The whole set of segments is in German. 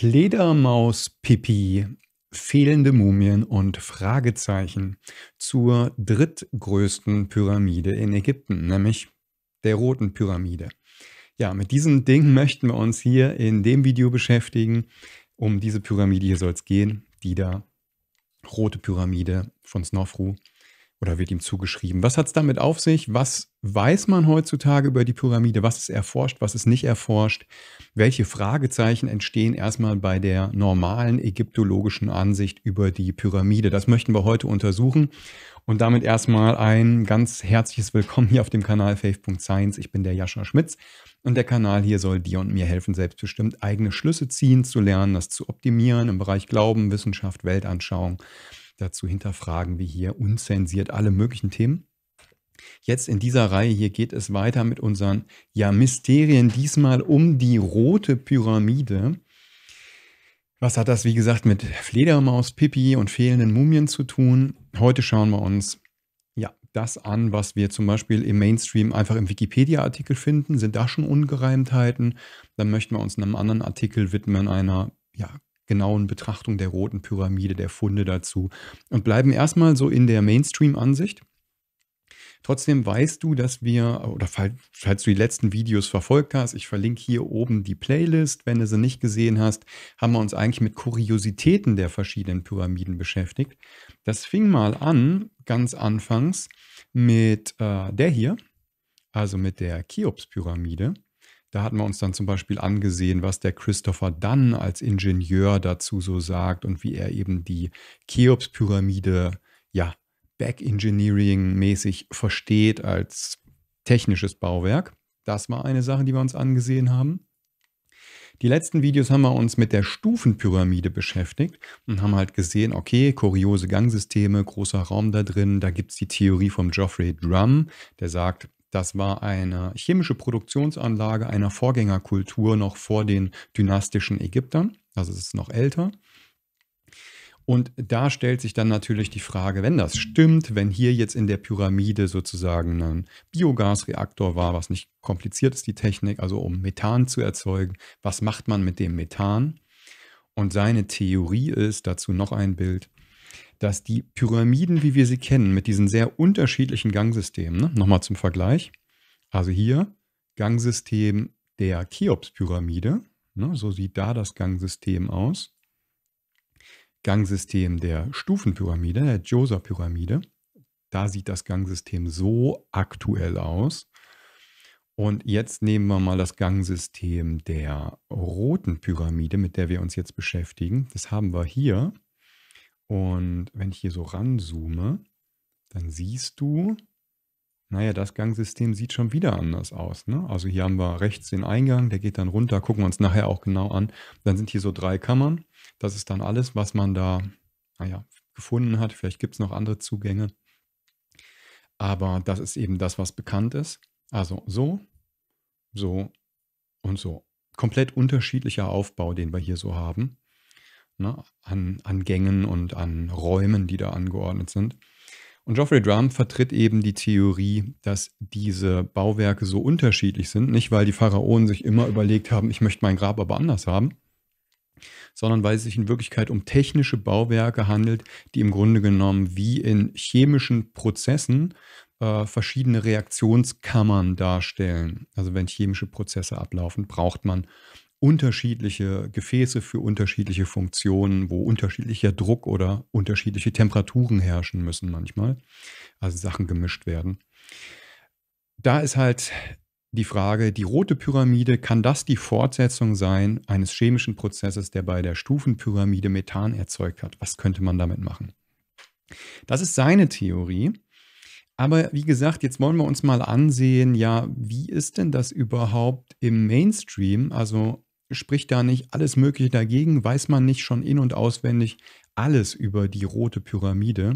Fledermaus-Pipi, fehlende Mumien und Fragezeichen zur drittgrößten Pyramide in Ägypten, nämlich der Roten Pyramide. Ja, mit diesem Ding möchten wir uns hier in dem Video beschäftigen. Um diese Pyramide hier soll es gehen, die da rote Pyramide von Snofru oder wird ihm zugeschrieben. Was hat es damit auf sich? Was weiß man heutzutage über die Pyramide? Was ist erforscht? Was ist nicht erforscht? Welche Fragezeichen entstehen erstmal bei der normalen ägyptologischen Ansicht über die Pyramide? Das möchten wir heute untersuchen. Und damit erstmal ein ganz herzliches Willkommen hier auf dem Kanal Faith.Science. Ich bin der Jascha Schmitz und der Kanal hier soll dir und mir helfen, selbstbestimmt eigene Schlüsse ziehen, zu lernen, das zu optimieren im Bereich Glauben, Wissenschaft, Weltanschauung Dazu hinterfragen wir hier unzensiert alle möglichen Themen. Jetzt in dieser Reihe hier geht es weiter mit unseren ja, Mysterien, diesmal um die rote Pyramide. Was hat das, wie gesagt, mit Fledermaus, Pippi und fehlenden Mumien zu tun? Heute schauen wir uns ja das an, was wir zum Beispiel im Mainstream einfach im Wikipedia-Artikel finden. Sind da schon Ungereimtheiten? Dann möchten wir uns einem anderen Artikel widmen, einer ja, genauen Betrachtung der roten Pyramide, der Funde dazu und bleiben erstmal so in der Mainstream-Ansicht. Trotzdem weißt du, dass wir, oder falls du die letzten Videos verfolgt hast, ich verlinke hier oben die Playlist, wenn du sie nicht gesehen hast, haben wir uns eigentlich mit Kuriositäten der verschiedenen Pyramiden beschäftigt. Das fing mal an, ganz anfangs, mit äh, der hier, also mit der Cheops-Pyramide. Da hatten wir uns dann zum Beispiel angesehen, was der Christopher Dunn als Ingenieur dazu so sagt und wie er eben die Cheops-Pyramide, ja, Back-Engineering-mäßig versteht als technisches Bauwerk. Das war eine Sache, die wir uns angesehen haben. Die letzten Videos haben wir uns mit der Stufenpyramide beschäftigt und haben halt gesehen, okay, kuriose Gangsysteme, großer Raum da drin, da gibt es die Theorie vom Geoffrey Drum, der sagt, das war eine chemische Produktionsanlage einer Vorgängerkultur noch vor den dynastischen Ägyptern, also es ist noch älter. Und da stellt sich dann natürlich die Frage, wenn das stimmt, wenn hier jetzt in der Pyramide sozusagen ein Biogasreaktor war, was nicht kompliziert ist, die Technik, also um Methan zu erzeugen, was macht man mit dem Methan? Und seine Theorie ist, dazu noch ein Bild, dass die Pyramiden, wie wir sie kennen, mit diesen sehr unterschiedlichen Gangsystemen, ne? nochmal zum Vergleich, also hier Gangsystem der Cheops-Pyramide, ne? so sieht da das Gangsystem aus, Gangsystem der Stufenpyramide, der Djoser-Pyramide, da sieht das Gangsystem so aktuell aus. Und jetzt nehmen wir mal das Gangsystem der roten Pyramide, mit der wir uns jetzt beschäftigen. Das haben wir hier. Und wenn ich hier so ranzoome, dann siehst du, naja, das Gangsystem sieht schon wieder anders aus. Ne? Also hier haben wir rechts den Eingang, der geht dann runter, gucken wir uns nachher auch genau an. Dann sind hier so drei Kammern. Das ist dann alles, was man da, naja, gefunden hat. Vielleicht gibt es noch andere Zugänge. Aber das ist eben das, was bekannt ist. Also so, so und so. Komplett unterschiedlicher Aufbau, den wir hier so haben ne, an, an Gängen und an Räumen, die da angeordnet sind. Und Geoffrey Drum vertritt eben die Theorie, dass diese Bauwerke so unterschiedlich sind, nicht weil die Pharaonen sich immer überlegt haben, ich möchte mein Grab aber anders haben, sondern weil es sich in Wirklichkeit um technische Bauwerke handelt, die im Grunde genommen wie in chemischen Prozessen äh, verschiedene Reaktionskammern darstellen. Also wenn chemische Prozesse ablaufen, braucht man unterschiedliche Gefäße für unterschiedliche Funktionen, wo unterschiedlicher Druck oder unterschiedliche Temperaturen herrschen müssen manchmal, also Sachen gemischt werden. Da ist halt die Frage, die rote Pyramide, kann das die Fortsetzung sein eines chemischen Prozesses, der bei der Stufenpyramide Methan erzeugt hat? Was könnte man damit machen? Das ist seine Theorie. Aber wie gesagt, jetzt wollen wir uns mal ansehen, ja, wie ist denn das überhaupt im Mainstream, also spricht da nicht alles Mögliche dagegen? Weiß man nicht schon in- und auswendig alles über die rote Pyramide?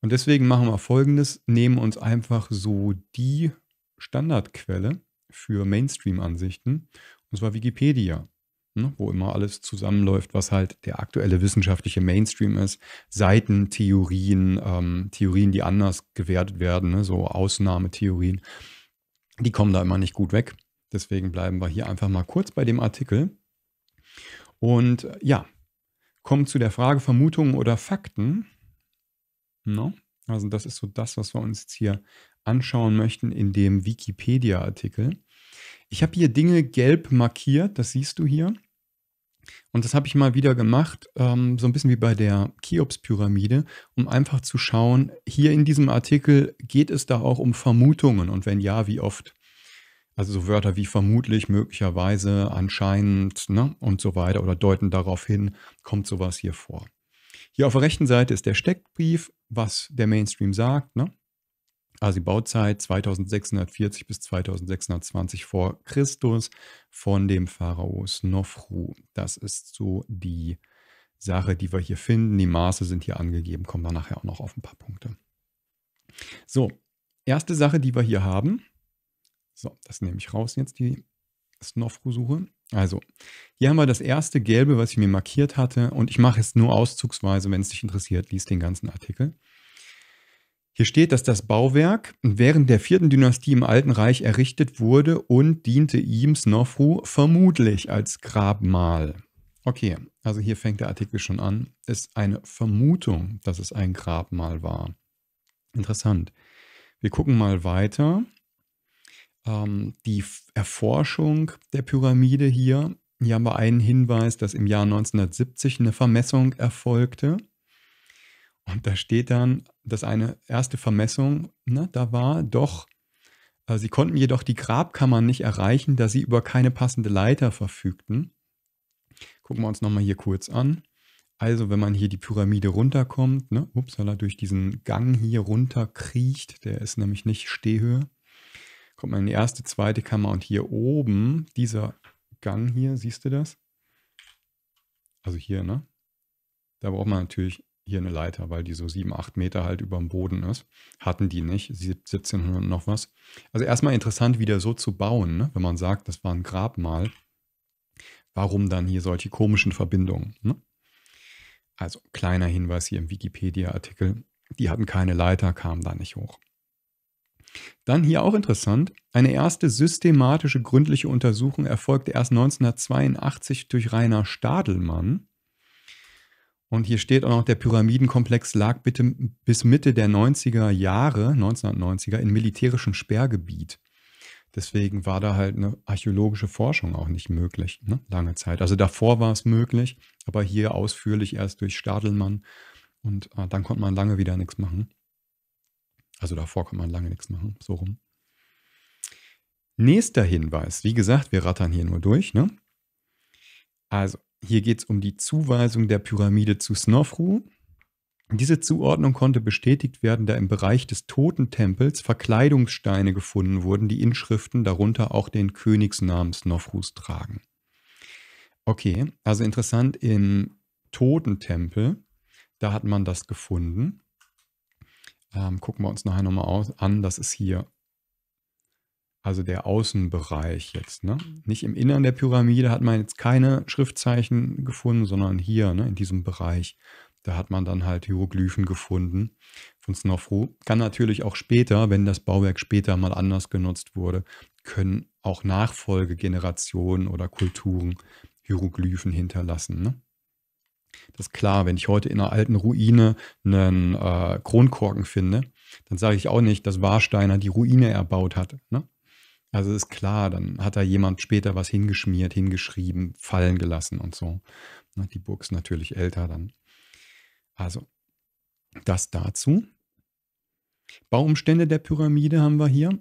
Und deswegen machen wir folgendes: nehmen uns einfach so die Standardquelle für Mainstream-Ansichten, und zwar Wikipedia, ne, wo immer alles zusammenläuft, was halt der aktuelle wissenschaftliche Mainstream ist. Seiten, Theorien, ähm, Theorien, die anders gewertet werden, ne, so Ausnahmetheorien, die kommen da immer nicht gut weg. Deswegen bleiben wir hier einfach mal kurz bei dem Artikel. Und äh, ja, kommen zu der Frage Vermutungen oder Fakten. No? Also das ist so das, was wir uns jetzt hier anschauen möchten in dem Wikipedia-Artikel. Ich habe hier Dinge gelb markiert, das siehst du hier. Und das habe ich mal wieder gemacht, ähm, so ein bisschen wie bei der Cheops-Pyramide, um einfach zu schauen, hier in diesem Artikel geht es da auch um Vermutungen und wenn ja, wie oft. Also so Wörter wie vermutlich, möglicherweise, anscheinend ne, und so weiter oder deuten darauf hin, kommt sowas hier vor. Hier auf der rechten Seite ist der Steckbrief, was der Mainstream sagt. Ne? Also die Bauzeit 2640 bis 2620 vor Christus von dem Pharao Snofru. Das ist so die Sache, die wir hier finden. Die Maße sind hier angegeben, kommen wir nachher auch noch auf ein paar Punkte. So, erste Sache, die wir hier haben, so, das nehme ich raus jetzt, die Snofru-Suche. Also, hier haben wir das erste gelbe, was ich mir markiert hatte. Und ich mache es nur auszugsweise, wenn es dich interessiert, liest den ganzen Artikel. Hier steht, dass das Bauwerk während der vierten Dynastie im Alten Reich errichtet wurde und diente ihm, Snofru, vermutlich als Grabmal. Okay, also hier fängt der Artikel schon an. Ist eine Vermutung, dass es ein Grabmal war. Interessant. Wir gucken mal weiter ähm, die Erforschung der Pyramide hier. Hier haben wir einen Hinweis, dass im Jahr 1970 eine Vermessung erfolgte. Und da steht dann, dass eine erste Vermessung, na, ne, da war doch, äh, sie konnten jedoch die Grabkammern nicht erreichen, da sie über keine passende Leiter verfügten. Gucken wir uns nochmal hier kurz an. Also, wenn man hier die Pyramide runterkommt, ne, upsala, durch diesen Gang hier runterkriecht, der ist nämlich nicht Stehhöhe, kommt man in die erste, zweite Kammer und hier oben, dieser Gang hier, siehst du das? Also hier, ne? Da braucht man natürlich hier eine Leiter, weil die so 7, 8 Meter halt über dem Boden ist. Hatten die nicht, 1700 noch was. Also erstmal interessant, wieder so zu bauen, ne? wenn man sagt, das war ein Grabmal. Warum dann hier solche komischen Verbindungen? Ne? Also kleiner Hinweis hier im Wikipedia-Artikel. Die hatten keine Leiter, kamen da nicht hoch. Dann hier auch interessant, eine erste systematische gründliche Untersuchung erfolgte erst 1982 durch Rainer Stadelmann. Und hier steht auch noch, der Pyramidenkomplex lag bitte bis Mitte der 90er Jahre, 1990er, in militärischem Sperrgebiet. Deswegen war da halt eine archäologische Forschung auch nicht möglich, ne? lange Zeit. Also davor war es möglich, aber hier ausführlich erst durch Stadelmann und ah, dann konnte man lange wieder nichts machen. Also davor kann man lange nichts machen, so rum. Nächster Hinweis, wie gesagt, wir rattern hier nur durch. Ne? Also, hier geht es um die Zuweisung der Pyramide zu Snofru. Diese Zuordnung konnte bestätigt werden, da im Bereich des Totentempels Verkleidungssteine gefunden wurden, die Inschriften, darunter auch den Königsnamen Snofrus tragen. Okay, also interessant, im Totentempel, da hat man das gefunden. Ähm, gucken wir uns nachher nochmal an. Das ist hier also der Außenbereich jetzt. Ne? Mhm. Nicht im Innern der Pyramide hat man jetzt keine Schriftzeichen gefunden, sondern hier ne, in diesem Bereich. Da hat man dann halt Hieroglyphen gefunden von Snofru. Kann natürlich auch später, wenn das Bauwerk später mal anders genutzt wurde, können auch Nachfolgegenerationen oder Kulturen Hieroglyphen hinterlassen. Ne? Das ist klar, wenn ich heute in einer alten Ruine einen äh, Kronkorken finde, dann sage ich auch nicht, dass Warsteiner die Ruine erbaut hat. Ne? Also ist klar, dann hat da jemand später was hingeschmiert, hingeschrieben, fallen gelassen und so. Ne? Die Burg ist natürlich älter dann. Also, das dazu. Bauumstände der Pyramide haben wir hier.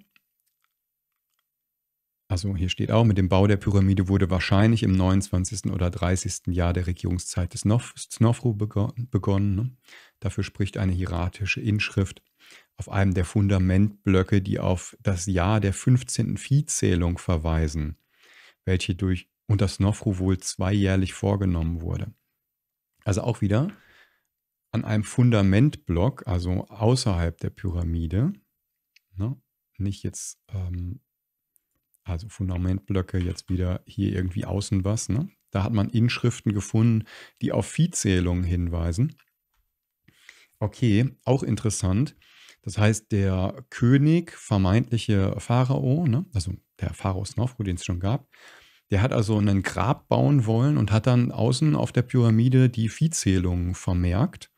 Also hier steht auch, mit dem Bau der Pyramide wurde wahrscheinlich im 29. oder 30. Jahr der Regierungszeit des Snofru begonnen. Ne? Dafür spricht eine hieratische Inschrift auf einem der Fundamentblöcke, die auf das Jahr der 15. Viehzählung verweisen, welche durch unter Snofru wohl zweijährlich vorgenommen wurde. Also auch wieder an einem Fundamentblock, also außerhalb der Pyramide, ne? nicht jetzt ähm, also Fundamentblöcke, jetzt wieder hier irgendwie außen was. Ne? Da hat man Inschriften gefunden, die auf Viehzählungen hinweisen. Okay, auch interessant. Das heißt, der König, vermeintliche Pharao, ne? also der Pharao Snofru, den es schon gab, der hat also einen Grab bauen wollen und hat dann außen auf der Pyramide die Viehzählungen vermerkt.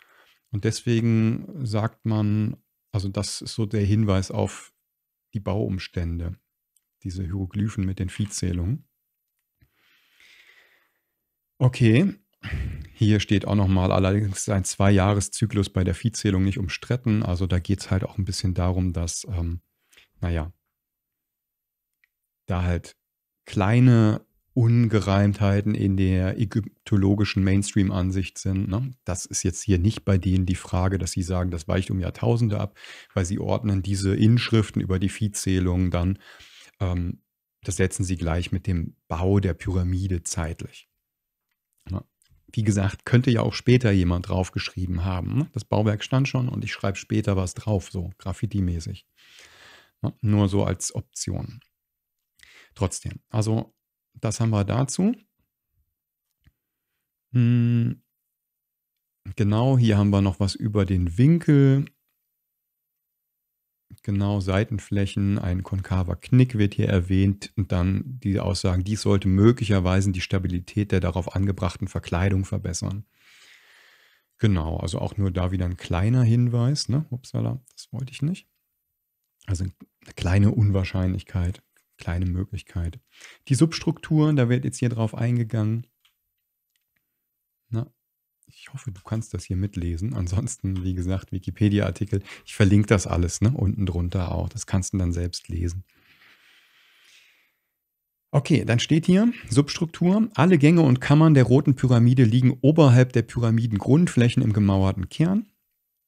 Und deswegen sagt man, also das ist so der Hinweis auf die Bauumstände diese Hieroglyphen mit den Viehzählungen. Okay, hier steht auch nochmal, allerdings ein Zwei-Jahres-Zyklus bei der Viehzählung nicht umstritten. Also da geht es halt auch ein bisschen darum, dass, ähm, naja, da halt kleine Ungereimtheiten in der ägyptologischen Mainstream-Ansicht sind. Ne? Das ist jetzt hier nicht bei denen die Frage, dass sie sagen, das weicht um Jahrtausende ab, weil sie ordnen diese Inschriften über die Viehzählung dann ähm, das setzen sie gleich mit dem Bau der Pyramide zeitlich. Wie gesagt, könnte ja auch später jemand draufgeschrieben haben. Ne? Das Bauwerk stand schon und ich schreibe später was drauf, so graffiti-mäßig. Nur so als Option. Trotzdem, also das haben wir dazu. Hm, genau, hier haben wir noch was über den Winkel Genau, Seitenflächen, ein konkaver Knick wird hier erwähnt und dann die Aussagen, dies sollte möglicherweise die Stabilität der darauf angebrachten Verkleidung verbessern. Genau, also auch nur da wieder ein kleiner Hinweis, ne? Upsala, das wollte ich nicht. Also eine kleine Unwahrscheinlichkeit, kleine Möglichkeit. Die Substrukturen, da wird jetzt hier drauf eingegangen. Ich hoffe, du kannst das hier mitlesen. Ansonsten, wie gesagt, Wikipedia-Artikel. Ich verlinke das alles ne? unten drunter auch. Das kannst du dann selbst lesen. Okay, dann steht hier Substruktur. Alle Gänge und Kammern der roten Pyramide liegen oberhalb der Pyramidengrundflächen im gemauerten Kern.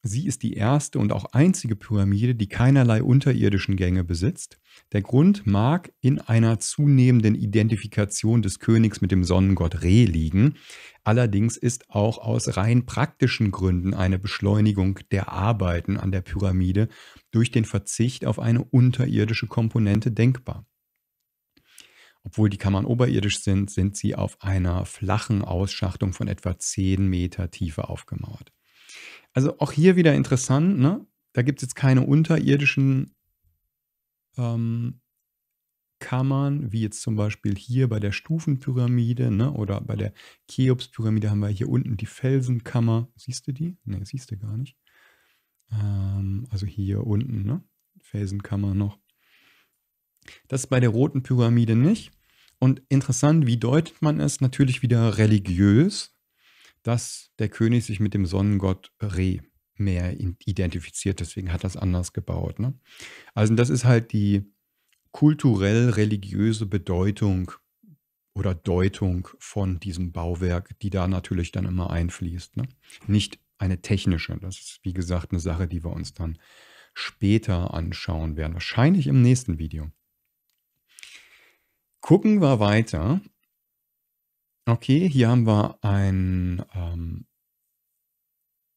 Sie ist die erste und auch einzige Pyramide, die keinerlei unterirdischen Gänge besitzt. Der Grund mag in einer zunehmenden Identifikation des Königs mit dem Sonnengott Re liegen. Allerdings ist auch aus rein praktischen Gründen eine Beschleunigung der Arbeiten an der Pyramide durch den Verzicht auf eine unterirdische Komponente denkbar. Obwohl die Kammern oberirdisch sind, sind sie auf einer flachen Ausschachtung von etwa 10 Meter Tiefe aufgemauert. Also auch hier wieder interessant, ne? Da gibt es jetzt keine unterirdischen ähm, Kammern, wie jetzt zum Beispiel hier bei der Stufenpyramide ne? oder bei der Cheops-Pyramide haben wir hier unten die Felsenkammer. Siehst du die? Ne, siehst du gar nicht. Ähm, also hier unten, ne? Felsenkammer noch. Das ist bei der Roten Pyramide nicht. Und interessant, wie deutet man es? Natürlich wieder religiös dass der König sich mit dem Sonnengott Re mehr identifiziert. Deswegen hat er es anders gebaut. Ne? Also das ist halt die kulturell-religiöse Bedeutung oder Deutung von diesem Bauwerk, die da natürlich dann immer einfließt. Ne? Nicht eine technische. Das ist, wie gesagt, eine Sache, die wir uns dann später anschauen werden. Wahrscheinlich im nächsten Video. Gucken wir weiter Okay, hier haben wir ein, ähm,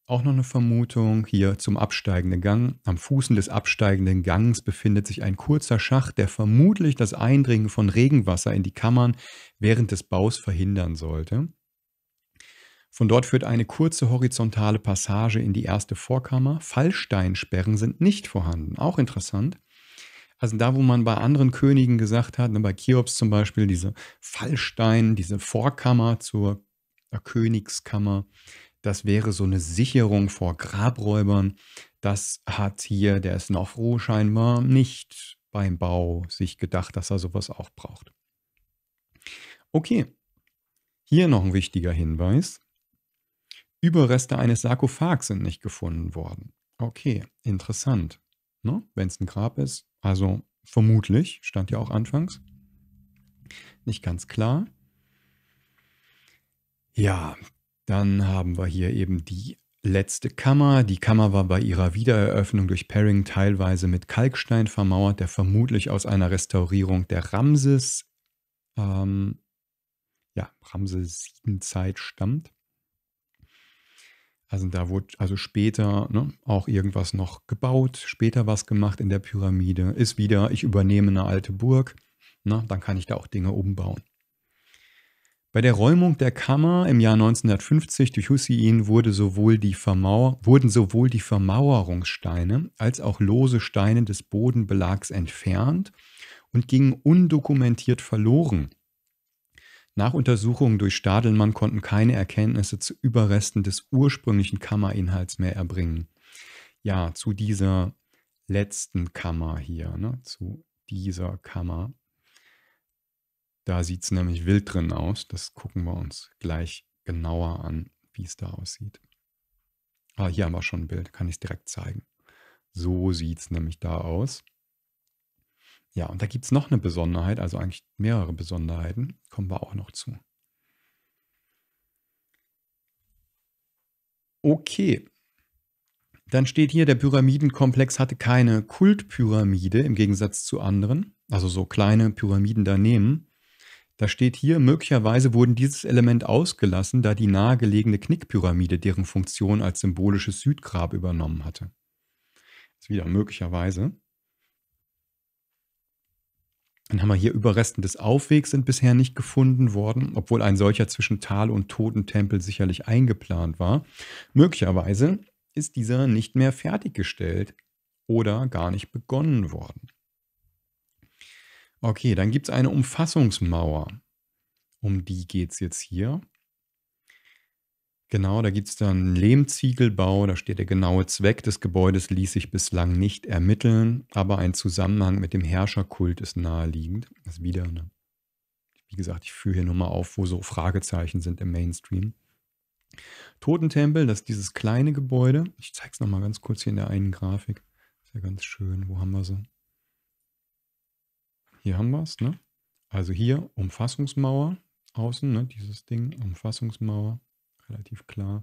auch noch eine Vermutung. Hier zum absteigenden Gang. Am Fußen des absteigenden Gangs befindet sich ein kurzer Schacht, der vermutlich das Eindringen von Regenwasser in die Kammern während des Baus verhindern sollte. Von dort führt eine kurze horizontale Passage in die erste Vorkammer. Fallsteinsperren sind nicht vorhanden, auch interessant. Also da, wo man bei anderen Königen gesagt hat, ne, bei Cheops zum Beispiel, diese Fallstein, diese Vorkammer zur äh, Königskammer, das wäre so eine Sicherung vor Grabräubern. Das hat hier der Snofru scheinbar nicht beim Bau sich gedacht, dass er sowas auch braucht. Okay, hier noch ein wichtiger Hinweis. Überreste eines Sarkophags sind nicht gefunden worden. Okay, interessant ne? wenn es ein Grab ist. Also vermutlich, stand ja auch anfangs. Nicht ganz klar. Ja, dann haben wir hier eben die letzte Kammer. Die Kammer war bei ihrer Wiedereröffnung durch Perring teilweise mit Kalkstein vermauert, der vermutlich aus einer Restaurierung der Ramses, ähm, ja, Ramses-Siedenzeit stammt. Also da wurde also später ne, auch irgendwas noch gebaut, später was gemacht in der Pyramide, ist wieder, ich übernehme eine alte Burg, ne, dann kann ich da auch Dinge umbauen. Bei der Räumung der Kammer im Jahr 1950 durch Hussein wurde sowohl wurden sowohl die Vermauerungssteine als auch lose Steine des Bodenbelags entfernt und gingen undokumentiert verloren. Nach Untersuchungen durch Stadelmann konnten keine Erkenntnisse zu Überresten des ursprünglichen Kammerinhalts mehr erbringen. Ja, zu dieser letzten Kammer hier, ne? zu dieser Kammer. Da sieht es nämlich wild drin aus. Das gucken wir uns gleich genauer an, wie es da aussieht. Ah, hier haben wir schon ein Bild, kann ich es direkt zeigen. So sieht es nämlich da aus. Ja, und da gibt es noch eine Besonderheit, also eigentlich mehrere Besonderheiten, kommen wir auch noch zu. Okay. Dann steht hier, der Pyramidenkomplex hatte keine Kultpyramide im Gegensatz zu anderen, also so kleine Pyramiden daneben. Da steht hier, möglicherweise wurden dieses Element ausgelassen, da die nahegelegene Knickpyramide deren Funktion als symbolisches Südgrab übernommen hatte. Das ist wieder möglicherweise. Dann haben wir hier Überresten des Aufwegs sind bisher nicht gefunden worden, obwohl ein solcher zwischen Tal und Totentempel sicherlich eingeplant war. Möglicherweise ist dieser nicht mehr fertiggestellt oder gar nicht begonnen worden. Okay, dann gibt es eine Umfassungsmauer. Um die geht es jetzt hier. Genau, da gibt es dann Lehmziegelbau, da steht der genaue Zweck des Gebäudes, ließ sich bislang nicht ermitteln, aber ein Zusammenhang mit dem Herrscherkult ist naheliegend. Das ist wieder, eine, wie gesagt, ich führe hier nur mal auf, wo so Fragezeichen sind im Mainstream. Totentempel, das ist dieses kleine Gebäude. Ich zeige es nochmal ganz kurz hier in der einen Grafik. Ist ja ganz schön. Wo haben wir sie? Hier haben wir es, ne? Also hier Umfassungsmauer außen, ne? Dieses Ding, Umfassungsmauer relativ klar.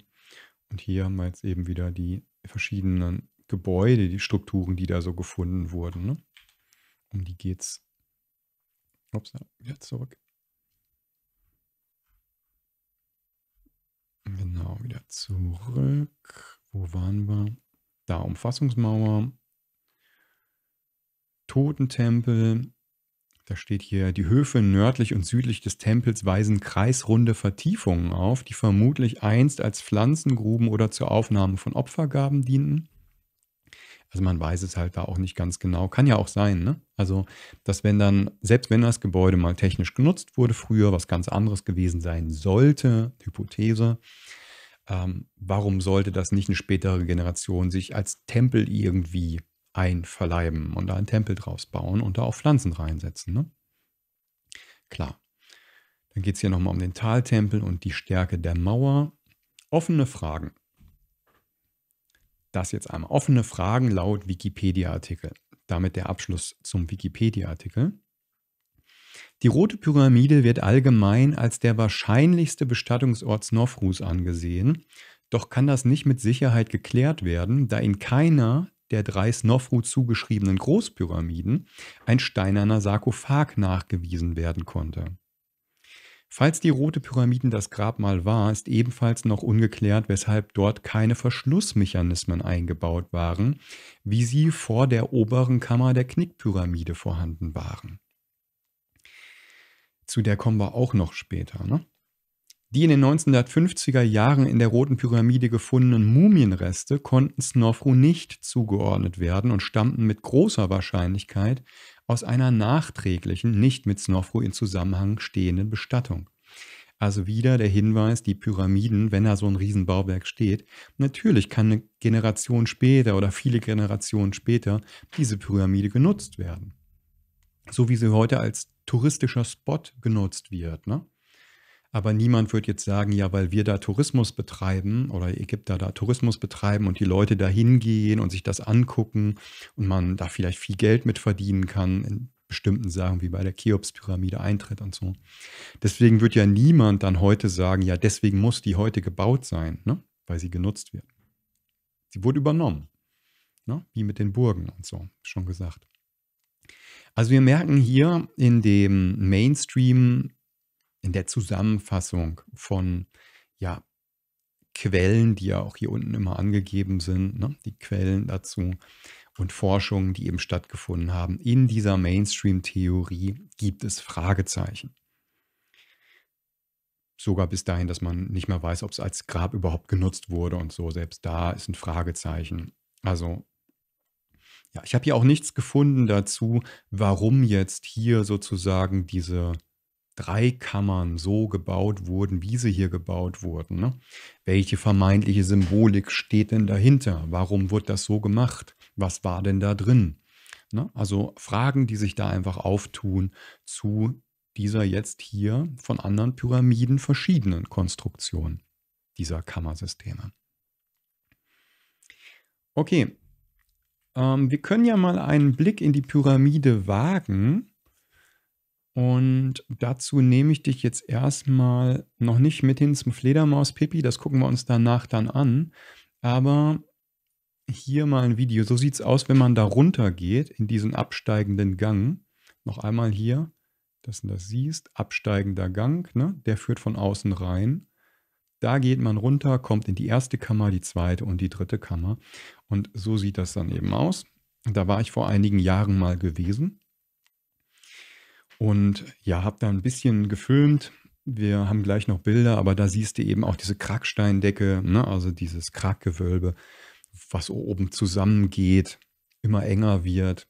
Und hier haben wir jetzt eben wieder die verschiedenen Gebäude, die Strukturen, die da so gefunden wurden. Ne? Um die geht's. Ups, wieder zurück. Genau, wieder zurück. Wo waren wir? Da, Umfassungsmauer. Totentempel, da steht hier, die Höfe nördlich und südlich des Tempels weisen kreisrunde Vertiefungen auf, die vermutlich einst als Pflanzengruben oder zur Aufnahme von Opfergaben dienten. Also man weiß es halt da auch nicht ganz genau. Kann ja auch sein, ne? Also, dass wenn dann, selbst wenn das Gebäude mal technisch genutzt wurde, früher was ganz anderes gewesen sein sollte, Hypothese, ähm, warum sollte das nicht eine spätere Generation sich als Tempel irgendwie einverleiben und da einen Tempel draus bauen und da auch Pflanzen reinsetzen. Ne? Klar. Dann geht es hier nochmal um den Taltempel und die Stärke der Mauer. Offene Fragen. Das jetzt einmal. Offene Fragen laut Wikipedia-Artikel. Damit der Abschluss zum Wikipedia-Artikel. Die Rote Pyramide wird allgemein als der wahrscheinlichste Bestattungsort Nofrus angesehen, doch kann das nicht mit Sicherheit geklärt werden, da in keiner der drei Snofru zugeschriebenen Großpyramiden ein steinerner Sarkophag nachgewiesen werden konnte. Falls die Rote Pyramiden das Grabmal war, ist ebenfalls noch ungeklärt, weshalb dort keine Verschlussmechanismen eingebaut waren, wie sie vor der oberen Kammer der Knickpyramide vorhanden waren. Zu der kommen wir auch noch später. Ne? Die in den 1950er Jahren in der Roten Pyramide gefundenen Mumienreste konnten Snofru nicht zugeordnet werden und stammten mit großer Wahrscheinlichkeit aus einer nachträglichen, nicht mit Snofru in Zusammenhang stehenden Bestattung. Also wieder der Hinweis, die Pyramiden, wenn da so ein Riesenbauwerk steht, natürlich kann eine Generation später oder viele Generationen später diese Pyramide genutzt werden. So wie sie heute als touristischer Spot genutzt wird. Ne? Aber niemand wird jetzt sagen, ja, weil wir da Tourismus betreiben oder Ägypter da Tourismus betreiben und die Leute da hingehen und sich das angucken und man da vielleicht viel Geld mit verdienen kann in bestimmten Sachen wie bei der Cheops-Pyramide Eintritt und so. Deswegen wird ja niemand dann heute sagen, ja, deswegen muss die heute gebaut sein, ne? weil sie genutzt wird. Sie wurde übernommen, ne? wie mit den Burgen und so, schon gesagt. Also wir merken hier in dem Mainstream in der Zusammenfassung von ja, Quellen, die ja auch hier unten immer angegeben sind, ne? die Quellen dazu und Forschungen, die eben stattgefunden haben, in dieser Mainstream-Theorie gibt es Fragezeichen. Sogar bis dahin, dass man nicht mehr weiß, ob es als Grab überhaupt genutzt wurde und so. Selbst da ist ein Fragezeichen. Also ja, ich habe hier auch nichts gefunden dazu, warum jetzt hier sozusagen diese drei Kammern so gebaut wurden, wie sie hier gebaut wurden. Ne? Welche vermeintliche Symbolik steht denn dahinter? Warum wird das so gemacht? Was war denn da drin? Ne? Also Fragen, die sich da einfach auftun zu dieser jetzt hier von anderen Pyramiden verschiedenen Konstruktion dieser Kammersysteme. Okay, ähm, wir können ja mal einen Blick in die Pyramide wagen und dazu nehme ich dich jetzt erstmal noch nicht mit hin zum Fledermaus-Pipi, das gucken wir uns danach dann an. Aber hier mal ein Video. So sieht es aus, wenn man da runter geht in diesen absteigenden Gang. Noch einmal hier, dass du das siehst, absteigender Gang, ne? der führt von außen rein. Da geht man runter, kommt in die erste Kammer, die zweite und die dritte Kammer. Und so sieht das dann eben aus. Da war ich vor einigen Jahren mal gewesen. Und ja, habe da ein bisschen gefilmt. Wir haben gleich noch Bilder, aber da siehst du eben auch diese Kracksteindecke, ne? also dieses Krackgewölbe, was oben zusammengeht, immer enger wird,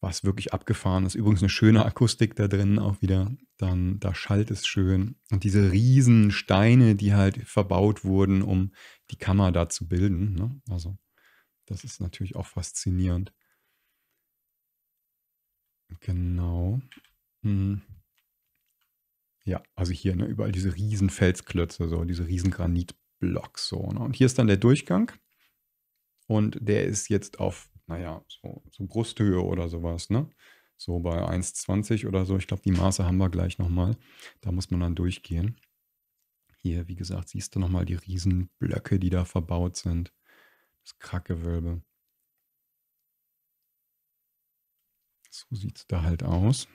was wirklich abgefahren ist. Übrigens eine schöne Akustik da drin auch wieder. Dann, da schallt es schön. Und diese riesen Steine, die halt verbaut wurden, um die Kammer da zu bilden. Ne? Also, das ist natürlich auch faszinierend. Genau. Mhm. Ja, also hier ne, überall diese riesen Felsklötze, so diese riesen Granitblocks. So, ne? Und hier ist dann der Durchgang. Und der ist jetzt auf, naja, so, so Brusthöhe oder sowas, ne? So bei 1,20 oder so. Ich glaube, die Maße haben wir gleich nochmal. Da muss man dann durchgehen. Hier, wie gesagt, siehst du nochmal die riesen Blöcke, die da verbaut sind. Das Krackgewölbe. So sieht es da halt aus.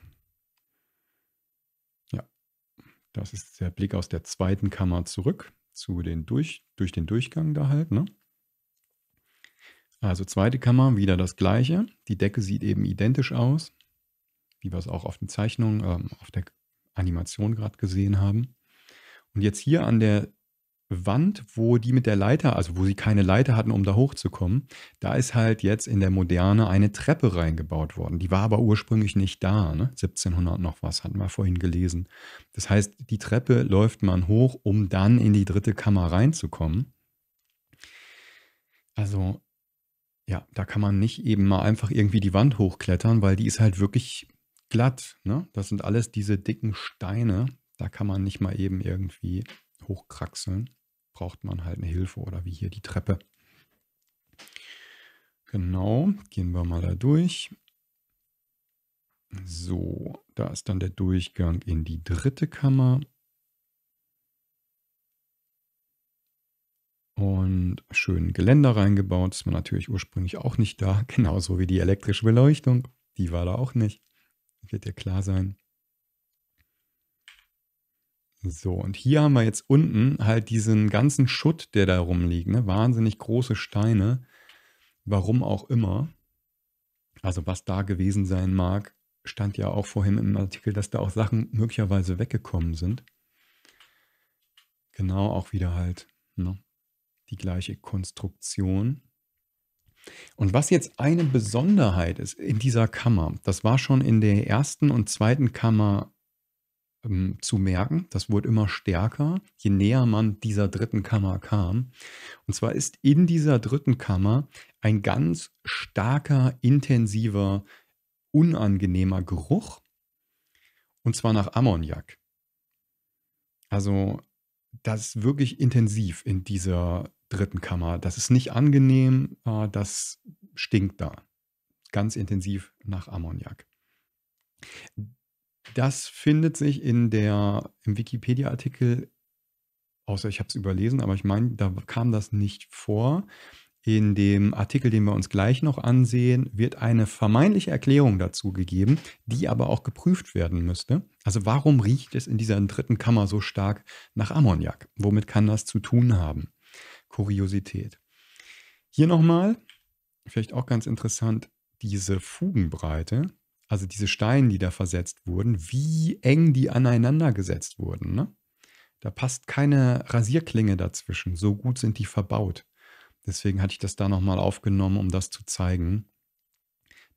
Das ist der Blick aus der zweiten Kammer zurück zu den durch, durch den Durchgang da halt. Ne? Also zweite Kammer, wieder das gleiche. Die Decke sieht eben identisch aus, wie wir es auch auf den Zeichnungen, ähm, auf der Animation gerade gesehen haben. Und jetzt hier an der Wand, wo die mit der Leiter, also wo sie keine Leiter hatten, um da hochzukommen, da ist halt jetzt in der Moderne eine Treppe reingebaut worden. Die war aber ursprünglich nicht da, ne? 1700 noch was, hatten wir vorhin gelesen. Das heißt, die Treppe läuft man hoch, um dann in die dritte Kammer reinzukommen. Also, ja, da kann man nicht eben mal einfach irgendwie die Wand hochklettern, weil die ist halt wirklich glatt. Ne? Das sind alles diese dicken Steine. Da kann man nicht mal eben irgendwie hochkraxeln braucht man halt eine Hilfe oder wie hier die Treppe. Genau, gehen wir mal da durch. So, da ist dann der Durchgang in die dritte Kammer. Und schön Geländer reingebaut, ist man natürlich ursprünglich auch nicht da, genauso wie die elektrische Beleuchtung. Die war da auch nicht, wird dir klar sein. So, und hier haben wir jetzt unten halt diesen ganzen Schutt, der da rumliegt. Ne? Wahnsinnig große Steine. Warum auch immer. Also was da gewesen sein mag, stand ja auch vorhin im Artikel, dass da auch Sachen möglicherweise weggekommen sind. Genau, auch wieder halt ne? die gleiche Konstruktion. Und was jetzt eine Besonderheit ist in dieser Kammer, das war schon in der ersten und zweiten Kammer ähm, zu merken. Das wurde immer stärker, je näher man dieser dritten Kammer kam. Und zwar ist in dieser dritten Kammer ein ganz starker, intensiver, unangenehmer Geruch. Und zwar nach Ammoniak. Also das ist wirklich intensiv in dieser dritten Kammer. Das ist nicht angenehm, äh, das stinkt da. Ganz intensiv nach Ammoniak. Das findet sich in der, im Wikipedia-Artikel, außer ich habe es überlesen, aber ich meine, da kam das nicht vor. In dem Artikel, den wir uns gleich noch ansehen, wird eine vermeintliche Erklärung dazu gegeben, die aber auch geprüft werden müsste. Also warum riecht es in dieser dritten Kammer so stark nach Ammoniak? Womit kann das zu tun haben? Kuriosität. Hier nochmal, vielleicht auch ganz interessant, diese Fugenbreite also diese Steine, die da versetzt wurden, wie eng die aneinander gesetzt wurden. Ne? Da passt keine Rasierklinge dazwischen. So gut sind die verbaut. Deswegen hatte ich das da nochmal aufgenommen, um das zu zeigen,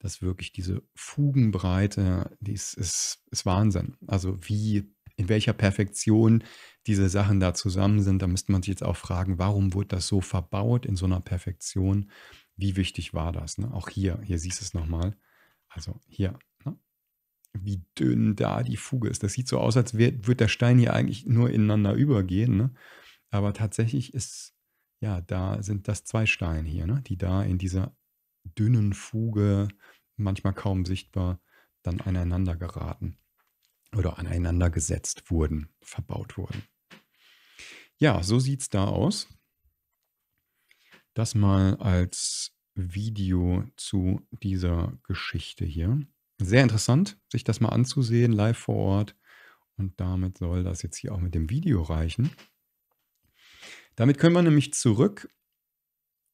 dass wirklich diese Fugenbreite, die ist, ist, ist Wahnsinn. Also wie, in welcher Perfektion diese Sachen da zusammen sind, da müsste man sich jetzt auch fragen, warum wurde das so verbaut in so einer Perfektion? Wie wichtig war das? Ne? Auch hier, hier siehst du es nochmal. mal also hier, ne? wie dünn da die Fuge ist. Das sieht so aus, als wär, würde der Stein hier eigentlich nur ineinander übergehen. Ne? Aber tatsächlich ist, ja, da sind das zwei Steine hier, ne? die da in dieser dünnen Fuge, manchmal kaum sichtbar, dann aneinander geraten oder aneinander gesetzt wurden, verbaut wurden. Ja, so sieht es da aus. Das mal als Video zu dieser Geschichte hier. Sehr interessant, sich das mal anzusehen, live vor Ort. Und damit soll das jetzt hier auch mit dem Video reichen. Damit können wir nämlich zurück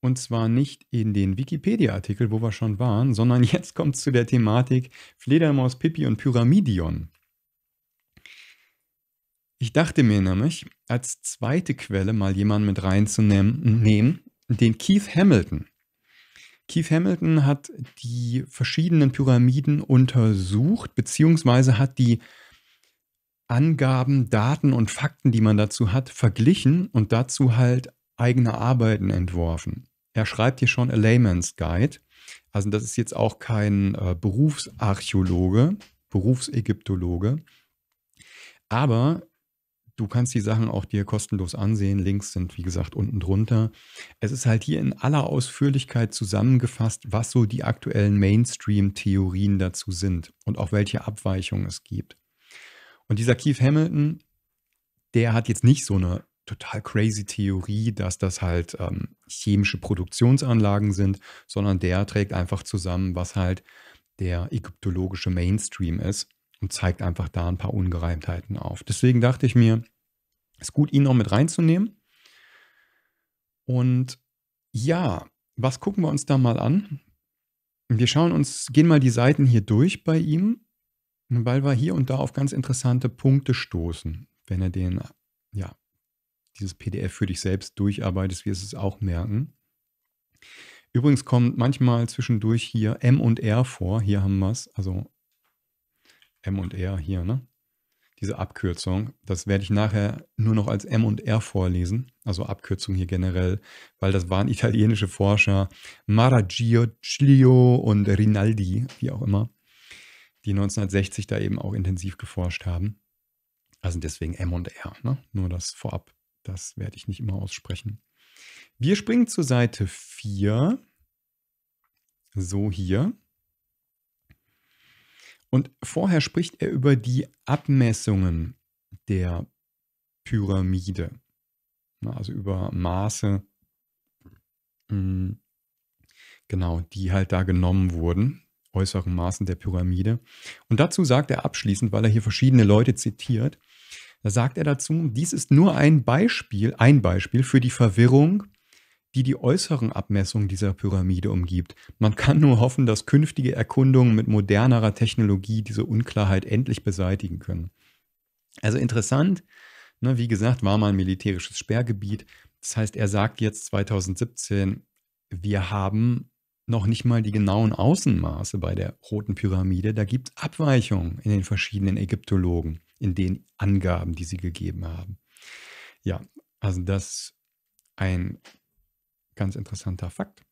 und zwar nicht in den Wikipedia-Artikel, wo wir schon waren, sondern jetzt kommt es zu der Thematik Fledermaus, Pippi und Pyramidion. Ich dachte mir nämlich, als zweite Quelle mal jemanden mit reinzunehmen, den Keith Hamilton. Keith Hamilton hat die verschiedenen Pyramiden untersucht, beziehungsweise hat die Angaben, Daten und Fakten, die man dazu hat, verglichen und dazu halt eigene Arbeiten entworfen. Er schreibt hier schon A Layman's Guide. Also das ist jetzt auch kein äh, Berufsarchäologe, Berufsägyptologe. Aber Du kannst die Sachen auch dir kostenlos ansehen. Links sind, wie gesagt, unten drunter. Es ist halt hier in aller Ausführlichkeit zusammengefasst, was so die aktuellen Mainstream-Theorien dazu sind und auch welche Abweichungen es gibt. Und dieser Keith Hamilton, der hat jetzt nicht so eine total crazy Theorie, dass das halt ähm, chemische Produktionsanlagen sind, sondern der trägt einfach zusammen, was halt der ägyptologische Mainstream ist und zeigt einfach da ein paar Ungereimtheiten auf. Deswegen dachte ich mir, ist gut, ihn noch mit reinzunehmen. Und ja, was gucken wir uns da mal an? Wir schauen uns, gehen mal die Seiten hier durch bei ihm, weil wir hier und da auf ganz interessante Punkte stoßen, wenn er den, ja, dieses PDF für dich selbst durcharbeitet, wie du es auch merken. Übrigens kommt manchmal zwischendurch hier M und R vor, hier haben wir es, also M und R hier, ne? Diese Abkürzung, das werde ich nachher nur noch als M und R vorlesen, also Abkürzung hier generell, weil das waren italienische Forscher Maragio Giglio und Rinaldi, wie auch immer, die 1960 da eben auch intensiv geforscht haben. Also deswegen M und R, ne? nur das vorab, das werde ich nicht immer aussprechen. Wir springen zur Seite 4. So hier. Und vorher spricht er über die Abmessungen der Pyramide, also über Maße, hm, genau, die halt da genommen wurden, äußeren Maßen der Pyramide. Und dazu sagt er abschließend, weil er hier verschiedene Leute zitiert, da sagt er dazu, dies ist nur ein Beispiel, ein Beispiel für die Verwirrung, die die äußeren Abmessungen dieser Pyramide umgibt. Man kann nur hoffen, dass künftige Erkundungen mit modernerer Technologie diese Unklarheit endlich beseitigen können. Also interessant, ne, wie gesagt, war mal ein militärisches Sperrgebiet. Das heißt, er sagt jetzt 2017, wir haben noch nicht mal die genauen Außenmaße bei der Roten Pyramide. Da gibt es Abweichungen in den verschiedenen Ägyptologen, in den Angaben, die sie gegeben haben. Ja, also das ein Ganz interessanter Fakt.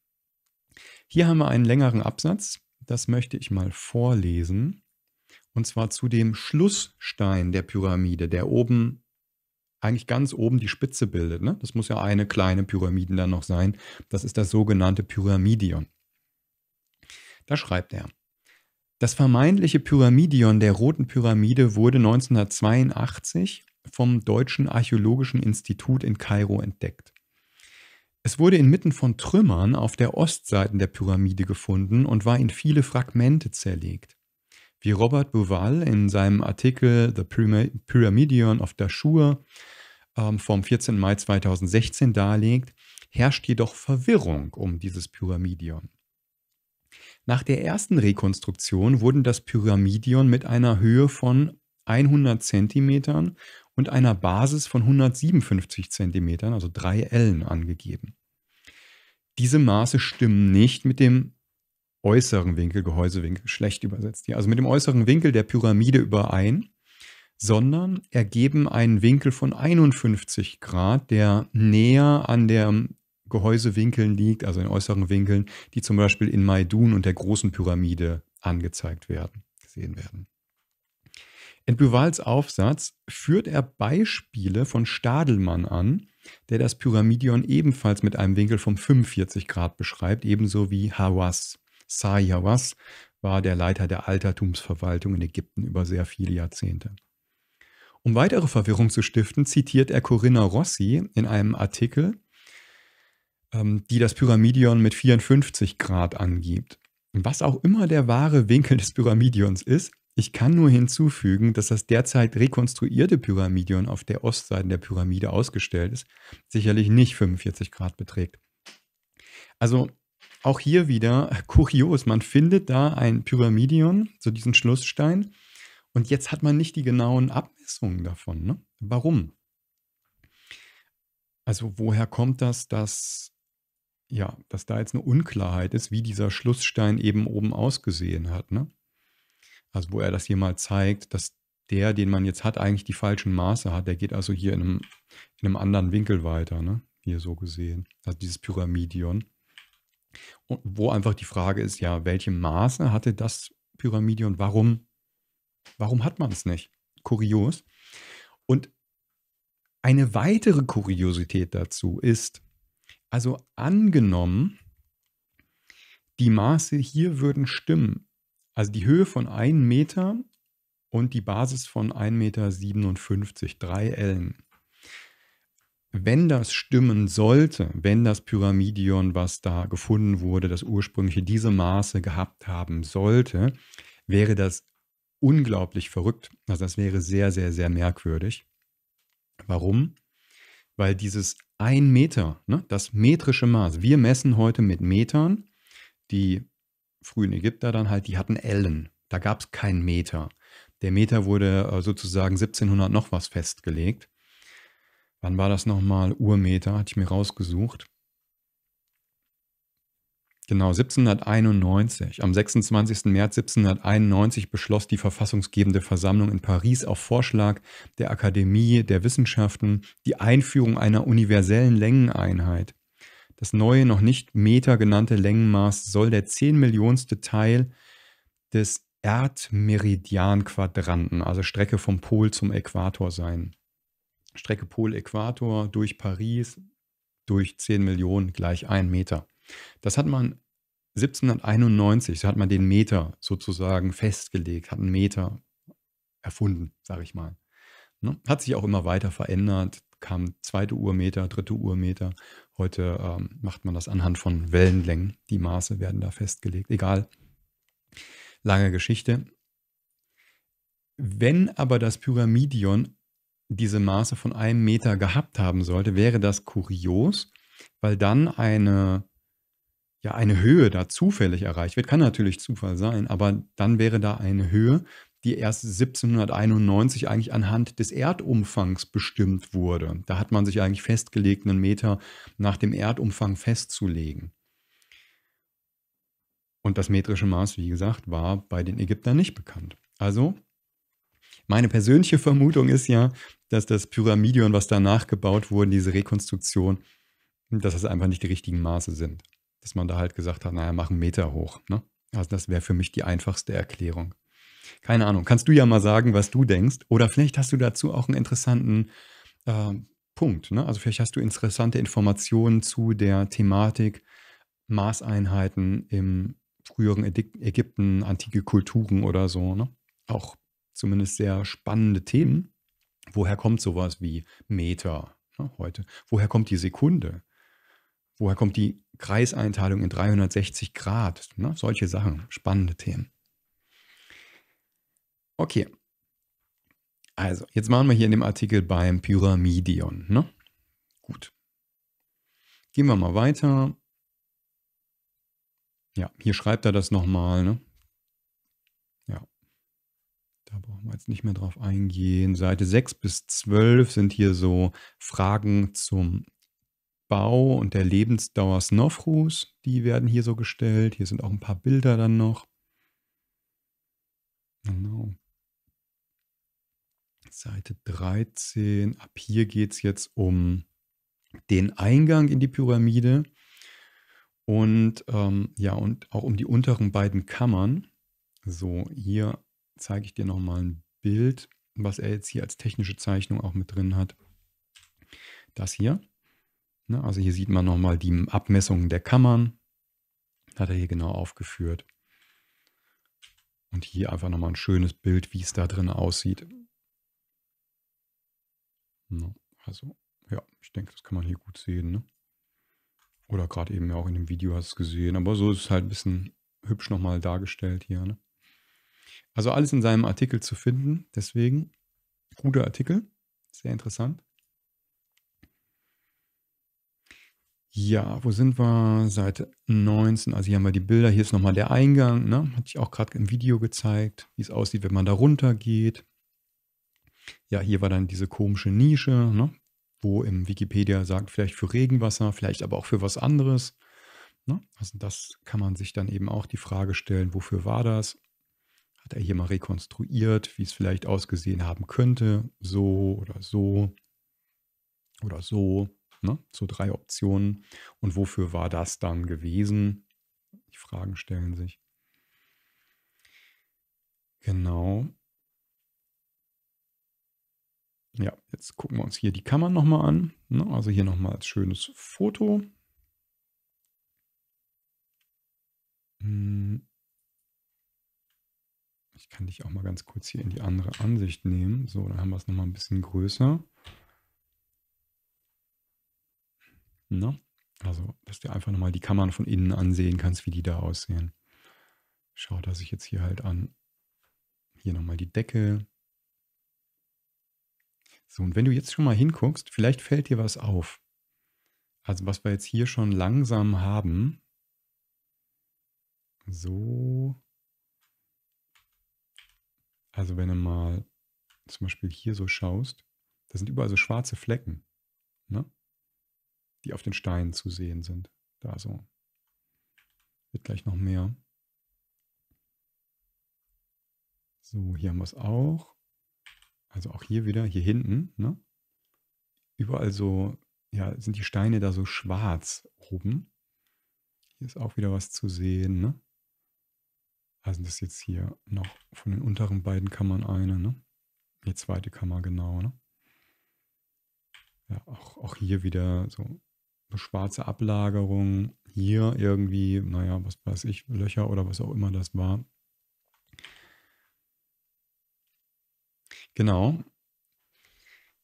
Hier haben wir einen längeren Absatz. Das möchte ich mal vorlesen. Und zwar zu dem Schlussstein der Pyramide, der oben, eigentlich ganz oben die Spitze bildet. Ne? Das muss ja eine kleine Pyramide dann noch sein. Das ist das sogenannte Pyramidion. Da schreibt er. Das vermeintliche Pyramidion der Roten Pyramide wurde 1982 vom Deutschen Archäologischen Institut in Kairo entdeckt. Es wurde inmitten von Trümmern auf der Ostseite der Pyramide gefunden und war in viele Fragmente zerlegt. Wie Robert Bouval in seinem Artikel The Pyramidion of Dashur ähm, vom 14. Mai 2016 darlegt, herrscht jedoch Verwirrung um dieses Pyramidion. Nach der ersten Rekonstruktion wurden das Pyramidion mit einer Höhe von 100 Zentimetern und einer Basis von 157 Zentimetern, also drei Ellen, angegeben. Diese Maße stimmen nicht mit dem äußeren Winkel, Gehäusewinkel, schlecht übersetzt hier, also mit dem äußeren Winkel der Pyramide überein, sondern ergeben einen Winkel von 51 Grad, der näher an der Gehäusewinkeln liegt, also in äußeren Winkeln, die zum Beispiel in Maidun und der großen Pyramide angezeigt werden, gesehen werden. In Buwals Aufsatz führt er Beispiele von Stadelmann an, der das Pyramidion ebenfalls mit einem Winkel von 45 Grad beschreibt, ebenso wie Hawass. Sai Hawass war der Leiter der Altertumsverwaltung in Ägypten über sehr viele Jahrzehnte. Um weitere Verwirrung zu stiften, zitiert er Corinna Rossi in einem Artikel, ähm, die das Pyramidion mit 54 Grad angibt. Was auch immer der wahre Winkel des Pyramidions ist, ich kann nur hinzufügen, dass das derzeit rekonstruierte Pyramidion auf der Ostseite der Pyramide ausgestellt ist, sicherlich nicht 45 Grad beträgt. Also auch hier wieder kurios, man findet da ein Pyramidion, so diesen Schlussstein, und jetzt hat man nicht die genauen Abmessungen davon. Ne? Warum? Also woher kommt das, dass, ja, dass da jetzt eine Unklarheit ist, wie dieser Schlussstein eben oben ausgesehen hat? Ne? also wo er das hier mal zeigt, dass der, den man jetzt hat, eigentlich die falschen Maße hat. Der geht also hier in einem, in einem anderen Winkel weiter, ne? hier so gesehen. Also dieses Pyramidion. Und wo einfach die Frage ist, ja, welche Maße hatte das Pyramidion? Warum, warum hat man es nicht? Kurios. Und eine weitere Kuriosität dazu ist, also angenommen, die Maße hier würden stimmen, also die Höhe von 1 Meter und die Basis von 1,57 Meter, 3 Ellen. Wenn das stimmen sollte, wenn das Pyramidion, was da gefunden wurde, das ursprüngliche diese Maße gehabt haben sollte, wäre das unglaublich verrückt. Also das wäre sehr, sehr, sehr merkwürdig. Warum? Weil dieses 1 Meter, ne, das metrische Maß, wir messen heute mit Metern, die frühen Ägypter dann halt, die hatten Ellen. Da gab es keinen Meter. Der Meter wurde äh, sozusagen 1700 noch was festgelegt. Wann war das nochmal? Urmeter, hatte ich mir rausgesucht. Genau, 1791. Am 26. März 1791 beschloss die verfassungsgebende Versammlung in Paris auf Vorschlag der Akademie der Wissenschaften die Einführung einer universellen Längeneinheit. Das neue, noch nicht Meter genannte Längenmaß soll der zehnmillionste Teil des Erdmeridianquadranten, also Strecke vom Pol zum Äquator sein. Strecke Pol-Äquator durch Paris durch 10 Millionen gleich 1 Meter. Das hat man 1791, da hat man den Meter sozusagen festgelegt, hat einen Meter erfunden, sage ich mal. Ne? Hat sich auch immer weiter verändert kam zweite Uhrmeter, dritte Uhrmeter. Heute ähm, macht man das anhand von Wellenlängen. Die Maße werden da festgelegt. Egal. Lange Geschichte. Wenn aber das Pyramidion diese Maße von einem Meter gehabt haben sollte, wäre das kurios, weil dann eine, ja, eine Höhe da zufällig erreicht wird. Kann natürlich Zufall sein, aber dann wäre da eine Höhe, die erst 1791 eigentlich anhand des Erdumfangs bestimmt wurde. Da hat man sich eigentlich festgelegt, einen Meter nach dem Erdumfang festzulegen. Und das metrische Maß, wie gesagt, war bei den Ägyptern nicht bekannt. Also, meine persönliche Vermutung ist ja, dass das Pyramidion, was danach gebaut wurde, diese Rekonstruktion, dass das einfach nicht die richtigen Maße sind. Dass man da halt gesagt hat, naja, mach einen Meter hoch. Ne? Also das wäre für mich die einfachste Erklärung. Keine Ahnung, kannst du ja mal sagen, was du denkst. Oder vielleicht hast du dazu auch einen interessanten äh, Punkt. Ne? Also vielleicht hast du interessante Informationen zu der Thematik Maßeinheiten im früheren Ägypten, antike Kulturen oder so. Ne? Auch zumindest sehr spannende Themen. Woher kommt sowas wie Meter ne, heute? Woher kommt die Sekunde? Woher kommt die Kreiseinteilung in 360 Grad? Ne? Solche Sachen, spannende Themen. Okay. Also, jetzt machen wir hier in dem Artikel beim Pyramidion. Ne? Gut. Gehen wir mal weiter. Ja, hier schreibt er das nochmal. Ne? Ja. Da brauchen wir jetzt nicht mehr drauf eingehen. Seite 6 bis 12 sind hier so Fragen zum Bau und der Lebensdauer Snofrus. Die werden hier so gestellt. Hier sind auch ein paar Bilder dann noch. Genau. Seite 13. Ab hier geht es jetzt um den Eingang in die Pyramide und ähm, ja, und auch um die unteren beiden Kammern. So, hier zeige ich dir nochmal ein Bild, was er jetzt hier als technische Zeichnung auch mit drin hat. Das hier. Ne, also hier sieht man nochmal die Abmessungen der Kammern. Hat er hier genau aufgeführt. Und hier einfach nochmal ein schönes Bild, wie es da drin aussieht. No, also, ja, ich denke, das kann man hier gut sehen. Ne? Oder gerade eben ja auch in dem Video hast du es gesehen. Aber so ist es halt ein bisschen hübsch nochmal dargestellt hier. Ne? Also alles in seinem Artikel zu finden. Deswegen, guter Artikel. Sehr interessant. Ja, wo sind wir? Seite 19. Also hier haben wir die Bilder. Hier ist nochmal der Eingang. Ne? Hatte ich auch gerade im Video gezeigt, wie es aussieht, wenn man da runter geht ja, hier war dann diese komische Nische, ne? wo im Wikipedia sagt, vielleicht für Regenwasser, vielleicht aber auch für was anderes. Ne? Also das kann man sich dann eben auch die Frage stellen, wofür war das? Hat er hier mal rekonstruiert, wie es vielleicht ausgesehen haben könnte? So oder so oder so. Ne? So drei Optionen. Und wofür war das dann gewesen? Die Fragen stellen sich. Genau. Ja, jetzt gucken wir uns hier die Kammern nochmal an. Ne? Also hier nochmal als schönes Foto. Hm. Ich kann dich auch mal ganz kurz hier in die andere Ansicht nehmen. So, dann haben wir es nochmal ein bisschen größer. Na? Also, dass du einfach nochmal die Kammern von innen ansehen kannst, wie die da aussehen. Schau dass ich jetzt hier halt an. Hier nochmal die Decke, so, und wenn du jetzt schon mal hinguckst, vielleicht fällt dir was auf. Also was wir jetzt hier schon langsam haben. So. Also wenn du mal zum Beispiel hier so schaust, da sind überall so schwarze Flecken, ne? die auf den Steinen zu sehen sind. Da so. Wird gleich noch mehr. So, hier haben wir es auch. Also auch hier wieder, hier hinten, ne? überall so, ja, sind die Steine da so schwarz oben. Hier ist auch wieder was zu sehen. Ne? Also das ist jetzt hier noch von den unteren beiden Kammern eine, ne? Die zweite Kammer genau, ne? Ja, auch, auch hier wieder so eine schwarze Ablagerung. Hier irgendwie, naja, was weiß ich, Löcher oder was auch immer das war. Genau.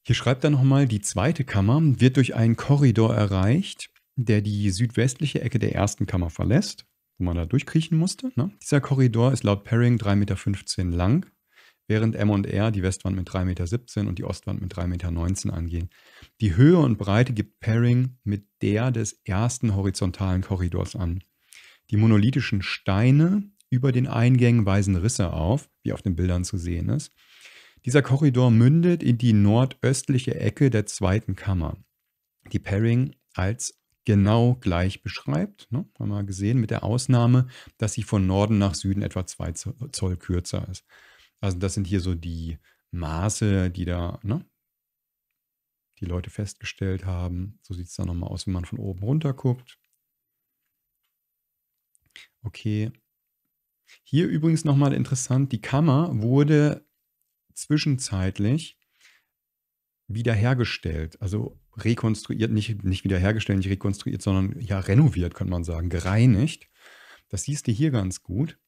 Hier schreibt er nochmal, die zweite Kammer wird durch einen Korridor erreicht, der die südwestliche Ecke der ersten Kammer verlässt, wo man da durchkriechen musste. Ne? Dieser Korridor ist laut Paring 3,15 Meter lang, während M und R die Westwand mit 3,17 Meter und die Ostwand mit 3,19 Meter angehen. Die Höhe und Breite gibt Paring mit der des ersten horizontalen Korridors an. Die monolithischen Steine über den Eingängen weisen Risse auf, wie auf den Bildern zu sehen ist. Dieser Korridor mündet in die nordöstliche Ecke der zweiten Kammer, die Paring als genau gleich beschreibt, ne? haben wir gesehen, mit der Ausnahme, dass sie von Norden nach Süden etwa 2 Zoll kürzer ist. Also das sind hier so die Maße, die da ne? die Leute festgestellt haben. So sieht es dann nochmal aus, wenn man von oben runter guckt. Okay. Hier übrigens nochmal interessant, die Kammer wurde zwischenzeitlich wiederhergestellt, also rekonstruiert, nicht, nicht wiederhergestellt, nicht rekonstruiert, sondern ja renoviert, könnte man sagen, gereinigt. Das siehst du hier ganz gut.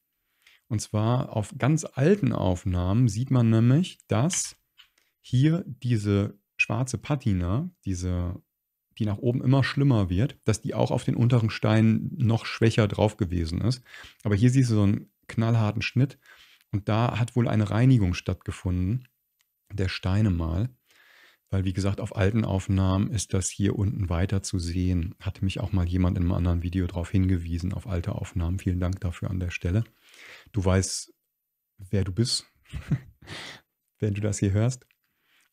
Und zwar auf ganz alten Aufnahmen sieht man nämlich, dass hier diese schwarze Patina, diese, die nach oben immer schlimmer wird, dass die auch auf den unteren Steinen noch schwächer drauf gewesen ist. Aber hier siehst du so einen knallharten Schnitt und da hat wohl eine Reinigung stattgefunden, der Steine mal. Weil, wie gesagt, auf alten Aufnahmen ist das hier unten weiter zu sehen. Hatte mich auch mal jemand in einem anderen Video darauf hingewiesen, auf alte Aufnahmen. Vielen Dank dafür an der Stelle. Du weißt, wer du bist, wenn du das hier hörst.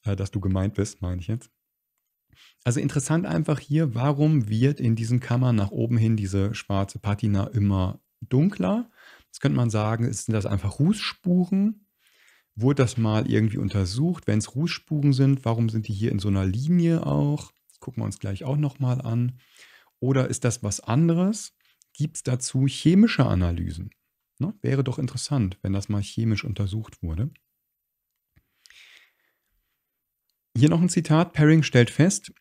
Äh, dass du gemeint bist, meine ich jetzt. Also interessant einfach hier, warum wird in diesen Kammern nach oben hin diese schwarze Patina immer dunkler Jetzt könnte man sagen, sind das einfach Rußspuren? Wurde das mal irgendwie untersucht? Wenn es Rußspuren sind, warum sind die hier in so einer Linie auch? Das gucken wir uns gleich auch nochmal an. Oder ist das was anderes? Gibt es dazu chemische Analysen? Ne? Wäre doch interessant, wenn das mal chemisch untersucht wurde. Hier noch ein Zitat. Perring stellt fest,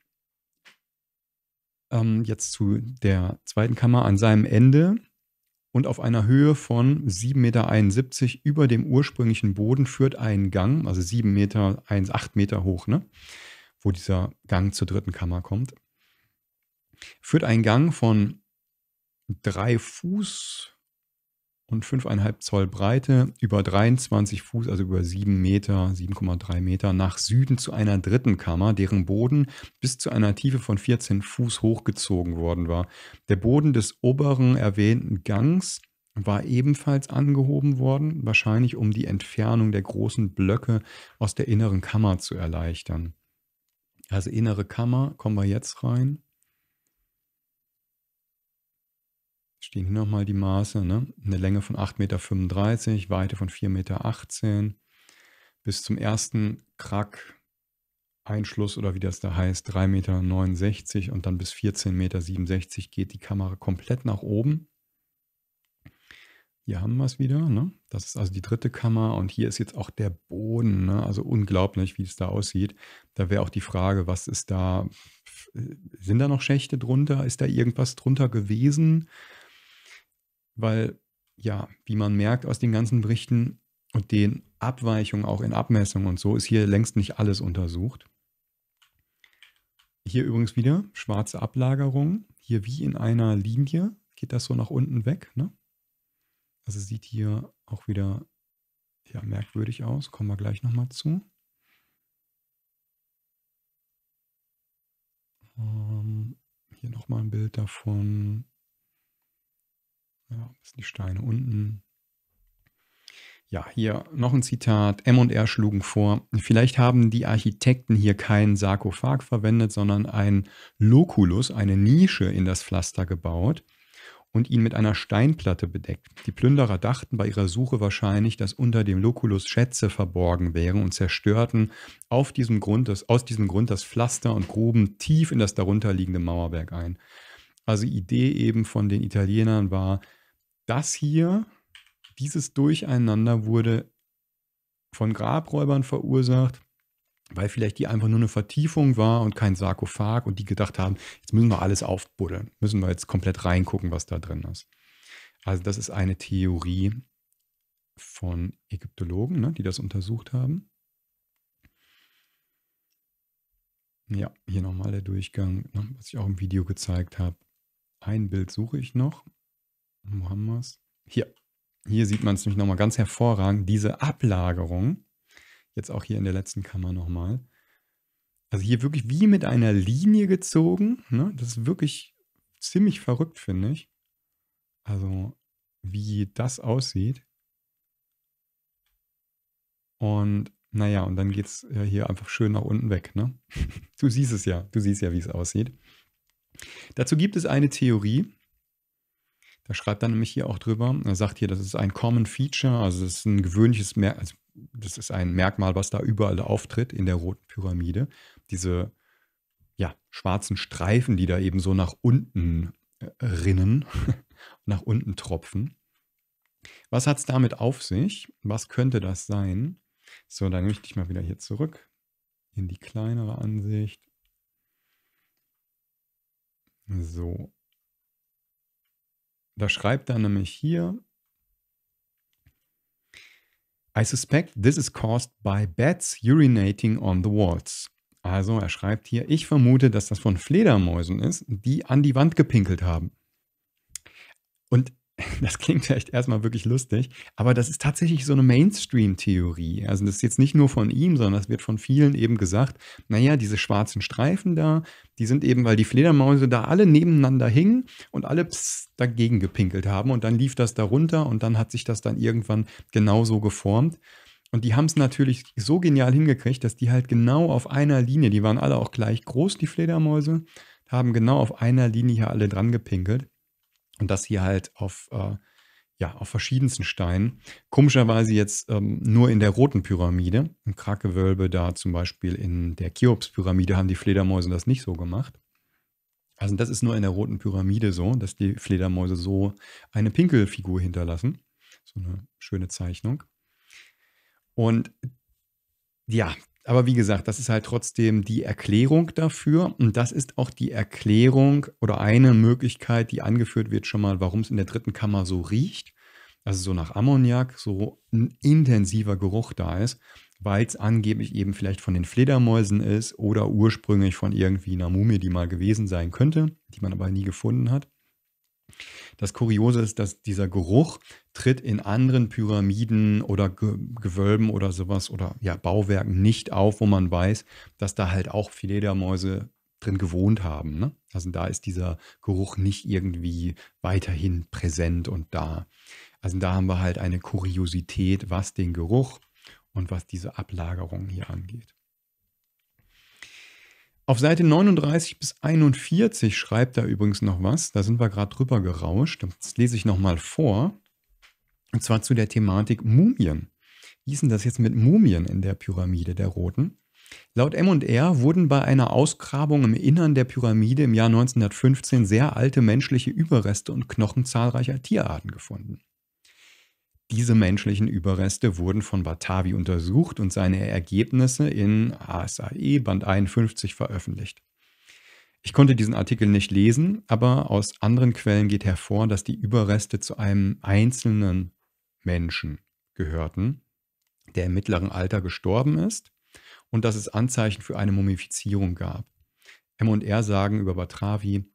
ähm, jetzt zu der zweiten Kammer an seinem Ende, und auf einer Höhe von 7,71 Meter über dem ursprünglichen Boden führt ein Gang, also 7 Meter, 1, 8 Meter hoch, ne? wo dieser Gang zur dritten Kammer kommt, führt ein Gang von 3 Fuß, und 5,5 Zoll Breite über 23 Fuß, also über 7 Meter, 7,3 Meter nach Süden zu einer dritten Kammer, deren Boden bis zu einer Tiefe von 14 Fuß hochgezogen worden war. Der Boden des oberen erwähnten Gangs war ebenfalls angehoben worden, wahrscheinlich um die Entfernung der großen Blöcke aus der inneren Kammer zu erleichtern. Also innere Kammer, kommen wir jetzt rein. stehen hier nochmal die Maße, ne? eine Länge von 8,35 Meter, Weite von 4,18 Meter. Bis zum ersten Krack, Einschluss oder wie das da heißt, 3,69 Meter und dann bis 14,67 Meter geht die Kamera komplett nach oben. Hier haben wir es wieder. Ne? Das ist also die dritte Kammer und hier ist jetzt auch der Boden. Ne? Also unglaublich, wie es da aussieht. Da wäre auch die Frage, was ist da? Äh, sind da noch Schächte drunter? Ist da irgendwas drunter gewesen? weil ja, wie man merkt aus den ganzen Berichten und den Abweichungen auch in Abmessungen und so, ist hier längst nicht alles untersucht. Hier übrigens wieder schwarze Ablagerung. Hier wie in einer Linie geht das so nach unten weg. Ne? Also sieht hier auch wieder ja, merkwürdig aus. Kommen wir gleich nochmal zu. Ähm, hier nochmal ein Bild davon. Ja, die Steine unten. Ja, hier noch ein Zitat. M und R schlugen vor, vielleicht haben die Architekten hier keinen Sarkophag verwendet, sondern einen Loculus, eine Nische in das Pflaster gebaut und ihn mit einer Steinplatte bedeckt. Die Plünderer dachten bei ihrer Suche wahrscheinlich, dass unter dem Loculus Schätze verborgen wären und zerstörten auf diesem Grund das, aus diesem Grund das Pflaster und gruben tief in das darunterliegende Mauerwerk ein. Also Idee eben von den Italienern war, das hier, dieses Durcheinander wurde von Grabräubern verursacht, weil vielleicht die einfach nur eine Vertiefung war und kein Sarkophag und die gedacht haben, jetzt müssen wir alles aufbuddeln, müssen wir jetzt komplett reingucken, was da drin ist. Also das ist eine Theorie von Ägyptologen, ne, die das untersucht haben. Ja, hier nochmal der Durchgang, ne, was ich auch im Video gezeigt habe. Ein Bild suche ich noch. Wo haben wir es? Hier. Hier sieht man es nämlich nochmal ganz hervorragend, diese Ablagerung. Jetzt auch hier in der letzten Kammer nochmal. Also hier wirklich wie mit einer Linie gezogen. Ne? Das ist wirklich ziemlich verrückt, finde ich. Also wie das aussieht. Und naja, und dann geht es hier einfach schön nach unten weg. Ne? Du siehst es ja, du siehst ja, wie es aussieht. Dazu gibt es eine Theorie, da schreibt er nämlich hier auch drüber. Er sagt hier, das ist ein Common Feature, also das ist ein gewöhnliches Merkmal, also das ist ein Merkmal, was da überall auftritt in der roten Pyramide. Diese ja, schwarzen Streifen, die da eben so nach unten äh, rinnen, nach unten tropfen. Was hat es damit auf sich? Was könnte das sein? So, dann nehme ich dich mal wieder hier zurück in die kleinere Ansicht. So, da schreibt er nämlich hier, I suspect this is caused by bats urinating on the walls. Also er schreibt hier, ich vermute, dass das von Fledermäusen ist, die an die Wand gepinkelt haben. Und das klingt vielleicht erstmal wirklich lustig, aber das ist tatsächlich so eine Mainstream-Theorie. Also das ist jetzt nicht nur von ihm, sondern das wird von vielen eben gesagt, naja, diese schwarzen Streifen da, die sind eben, weil die Fledermäuse da alle nebeneinander hingen und alle pss, dagegen gepinkelt haben und dann lief das da runter und dann hat sich das dann irgendwann genauso geformt. Und die haben es natürlich so genial hingekriegt, dass die halt genau auf einer Linie, die waren alle auch gleich groß, die Fledermäuse, haben genau auf einer Linie hier alle dran gepinkelt. Und das hier halt auf, äh, ja, auf verschiedensten Steinen. Komischerweise jetzt ähm, nur in der roten Pyramide, im Krakgewölbe, da zum Beispiel in der Cheops-Pyramide haben die Fledermäuse das nicht so gemacht. Also das ist nur in der roten Pyramide so, dass die Fledermäuse so eine Pinkelfigur hinterlassen. So eine schöne Zeichnung. Und ja, aber wie gesagt, das ist halt trotzdem die Erklärung dafür. Und das ist auch die Erklärung oder eine Möglichkeit, die angeführt wird schon mal, warum es in der dritten Kammer so riecht. Also so nach Ammoniak, so ein intensiver Geruch da ist, weil es angeblich eben vielleicht von den Fledermäusen ist oder ursprünglich von irgendwie einer Mumie, die mal gewesen sein könnte, die man aber nie gefunden hat. Das Kuriose ist, dass dieser Geruch tritt in anderen Pyramiden oder Ge Gewölben oder sowas oder ja, Bauwerken nicht auf, wo man weiß, dass da halt auch Fledermäuse drin gewohnt haben. Ne? Also da ist dieser Geruch nicht irgendwie weiterhin präsent und da. Also da haben wir halt eine Kuriosität, was den Geruch und was diese Ablagerung hier angeht. Auf Seite 39 bis 41 schreibt er übrigens noch was. Da sind wir gerade drüber gerauscht. Das lese ich nochmal vor. Und zwar zu der Thematik Mumien. Wie ist denn das jetzt mit Mumien in der Pyramide der Roten? Laut MR wurden bei einer Ausgrabung im Innern der Pyramide im Jahr 1915 sehr alte menschliche Überreste und Knochen zahlreicher Tierarten gefunden. Diese menschlichen Überreste wurden von Batavi untersucht und seine Ergebnisse in ASAE Band 51 veröffentlicht. Ich konnte diesen Artikel nicht lesen, aber aus anderen Quellen geht hervor, dass die Überreste zu einem einzelnen Menschen gehörten, der im mittleren Alter gestorben ist und dass es Anzeichen für eine Mumifizierung gab. M und R sagen über Batavi,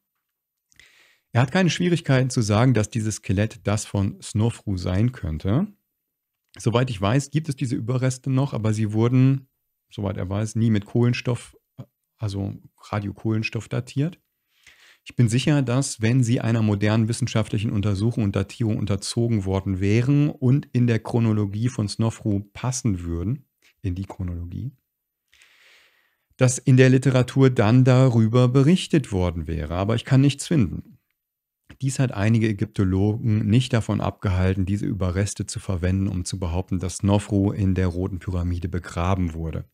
er hat keine Schwierigkeiten zu sagen, dass dieses Skelett das von Snofru sein könnte. Soweit ich weiß, gibt es diese Überreste noch, aber sie wurden, soweit er weiß, nie mit Kohlenstoff, also Radiokohlenstoff datiert. Ich bin sicher, dass wenn sie einer modernen wissenschaftlichen Untersuchung und Datierung unterzogen worden wären und in der Chronologie von Snofru passen würden, in die Chronologie, dass in der Literatur dann darüber berichtet worden wäre. Aber ich kann nichts finden. Dies hat einige Ägyptologen nicht davon abgehalten, diese Überreste zu verwenden, um zu behaupten, dass Nofru in der Roten Pyramide begraben wurde.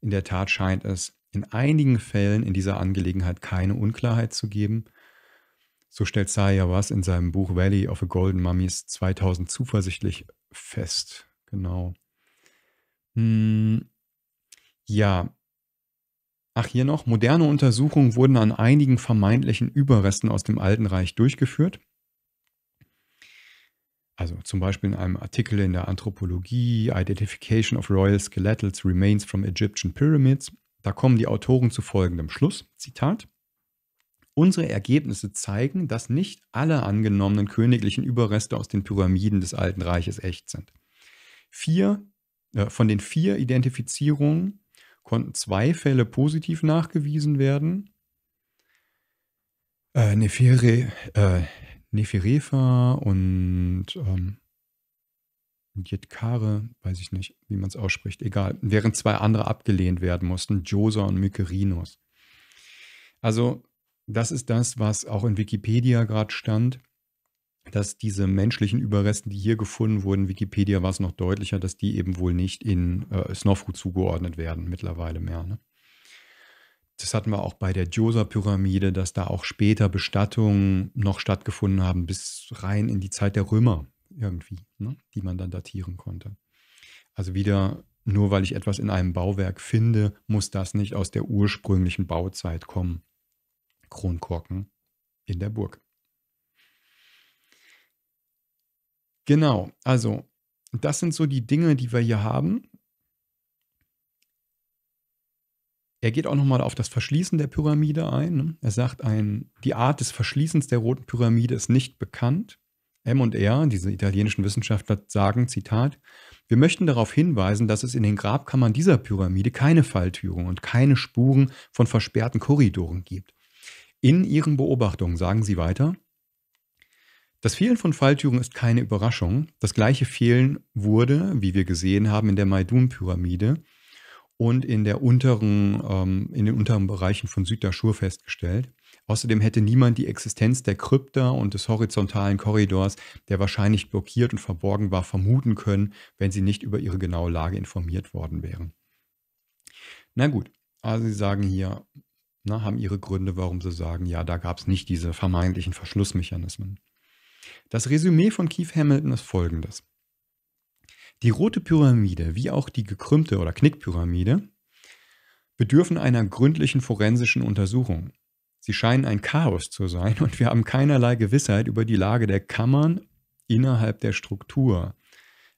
In der Tat scheint es in einigen Fällen in dieser Angelegenheit keine Unklarheit zu geben. So stellt was in seinem Buch Valley of a Golden Mummies 2000 zuversichtlich fest. Genau. Hm. Ja, Ach, hier noch. Moderne Untersuchungen wurden an einigen vermeintlichen Überresten aus dem Alten Reich durchgeführt. Also zum Beispiel in einem Artikel in der Anthropologie Identification of Royal Skeletals Remains from Egyptian Pyramids. Da kommen die Autoren zu folgendem Schluss. Zitat. Unsere Ergebnisse zeigen, dass nicht alle angenommenen königlichen Überreste aus den Pyramiden des Alten Reiches echt sind. Vier, äh, von den vier Identifizierungen konnten zwei Fälle positiv nachgewiesen werden. Äh, Nefere, äh, Neferefa und ähm, Jetkare, weiß ich nicht, wie man es ausspricht, egal, während zwei andere abgelehnt werden mussten, Josa und Mykerinos. Also das ist das, was auch in Wikipedia gerade stand dass diese menschlichen Überresten, die hier gefunden wurden, Wikipedia war es noch deutlicher, dass die eben wohl nicht in äh, Snofru zugeordnet werden mittlerweile mehr. Ne? Das hatten wir auch bei der Djoser-Pyramide, dass da auch später Bestattungen noch stattgefunden haben, bis rein in die Zeit der Römer irgendwie, ne? die man dann datieren konnte. Also wieder, nur weil ich etwas in einem Bauwerk finde, muss das nicht aus der ursprünglichen Bauzeit kommen. Kronkorken in der Burg. Genau, also das sind so die Dinge, die wir hier haben. Er geht auch nochmal auf das Verschließen der Pyramide ein. Ne? Er sagt, ein, die Art des Verschließens der roten Pyramide ist nicht bekannt. M und R, diese italienischen Wissenschaftler, sagen, Zitat, wir möchten darauf hinweisen, dass es in den Grabkammern dieser Pyramide keine Falltüren und keine Spuren von versperrten Korridoren gibt. In ihren Beobachtungen sagen sie weiter, das Fehlen von Falltüren ist keine Überraschung. Das gleiche Fehlen wurde, wie wir gesehen haben, in der Maidun-Pyramide und in, der unteren, ähm, in den unteren Bereichen von Süddaschur festgestellt. Außerdem hätte niemand die Existenz der Krypta und des horizontalen Korridors, der wahrscheinlich blockiert und verborgen war, vermuten können, wenn sie nicht über ihre genaue Lage informiert worden wären. Na gut, also sie sagen hier, na, haben ihre Gründe, warum sie sagen, ja, da gab es nicht diese vermeintlichen Verschlussmechanismen. Das Resümee von Keith Hamilton ist folgendes. Die rote Pyramide, wie auch die gekrümmte oder Knickpyramide, bedürfen einer gründlichen forensischen Untersuchung. Sie scheinen ein Chaos zu sein und wir haben keinerlei Gewissheit über die Lage der Kammern innerhalb der Struktur.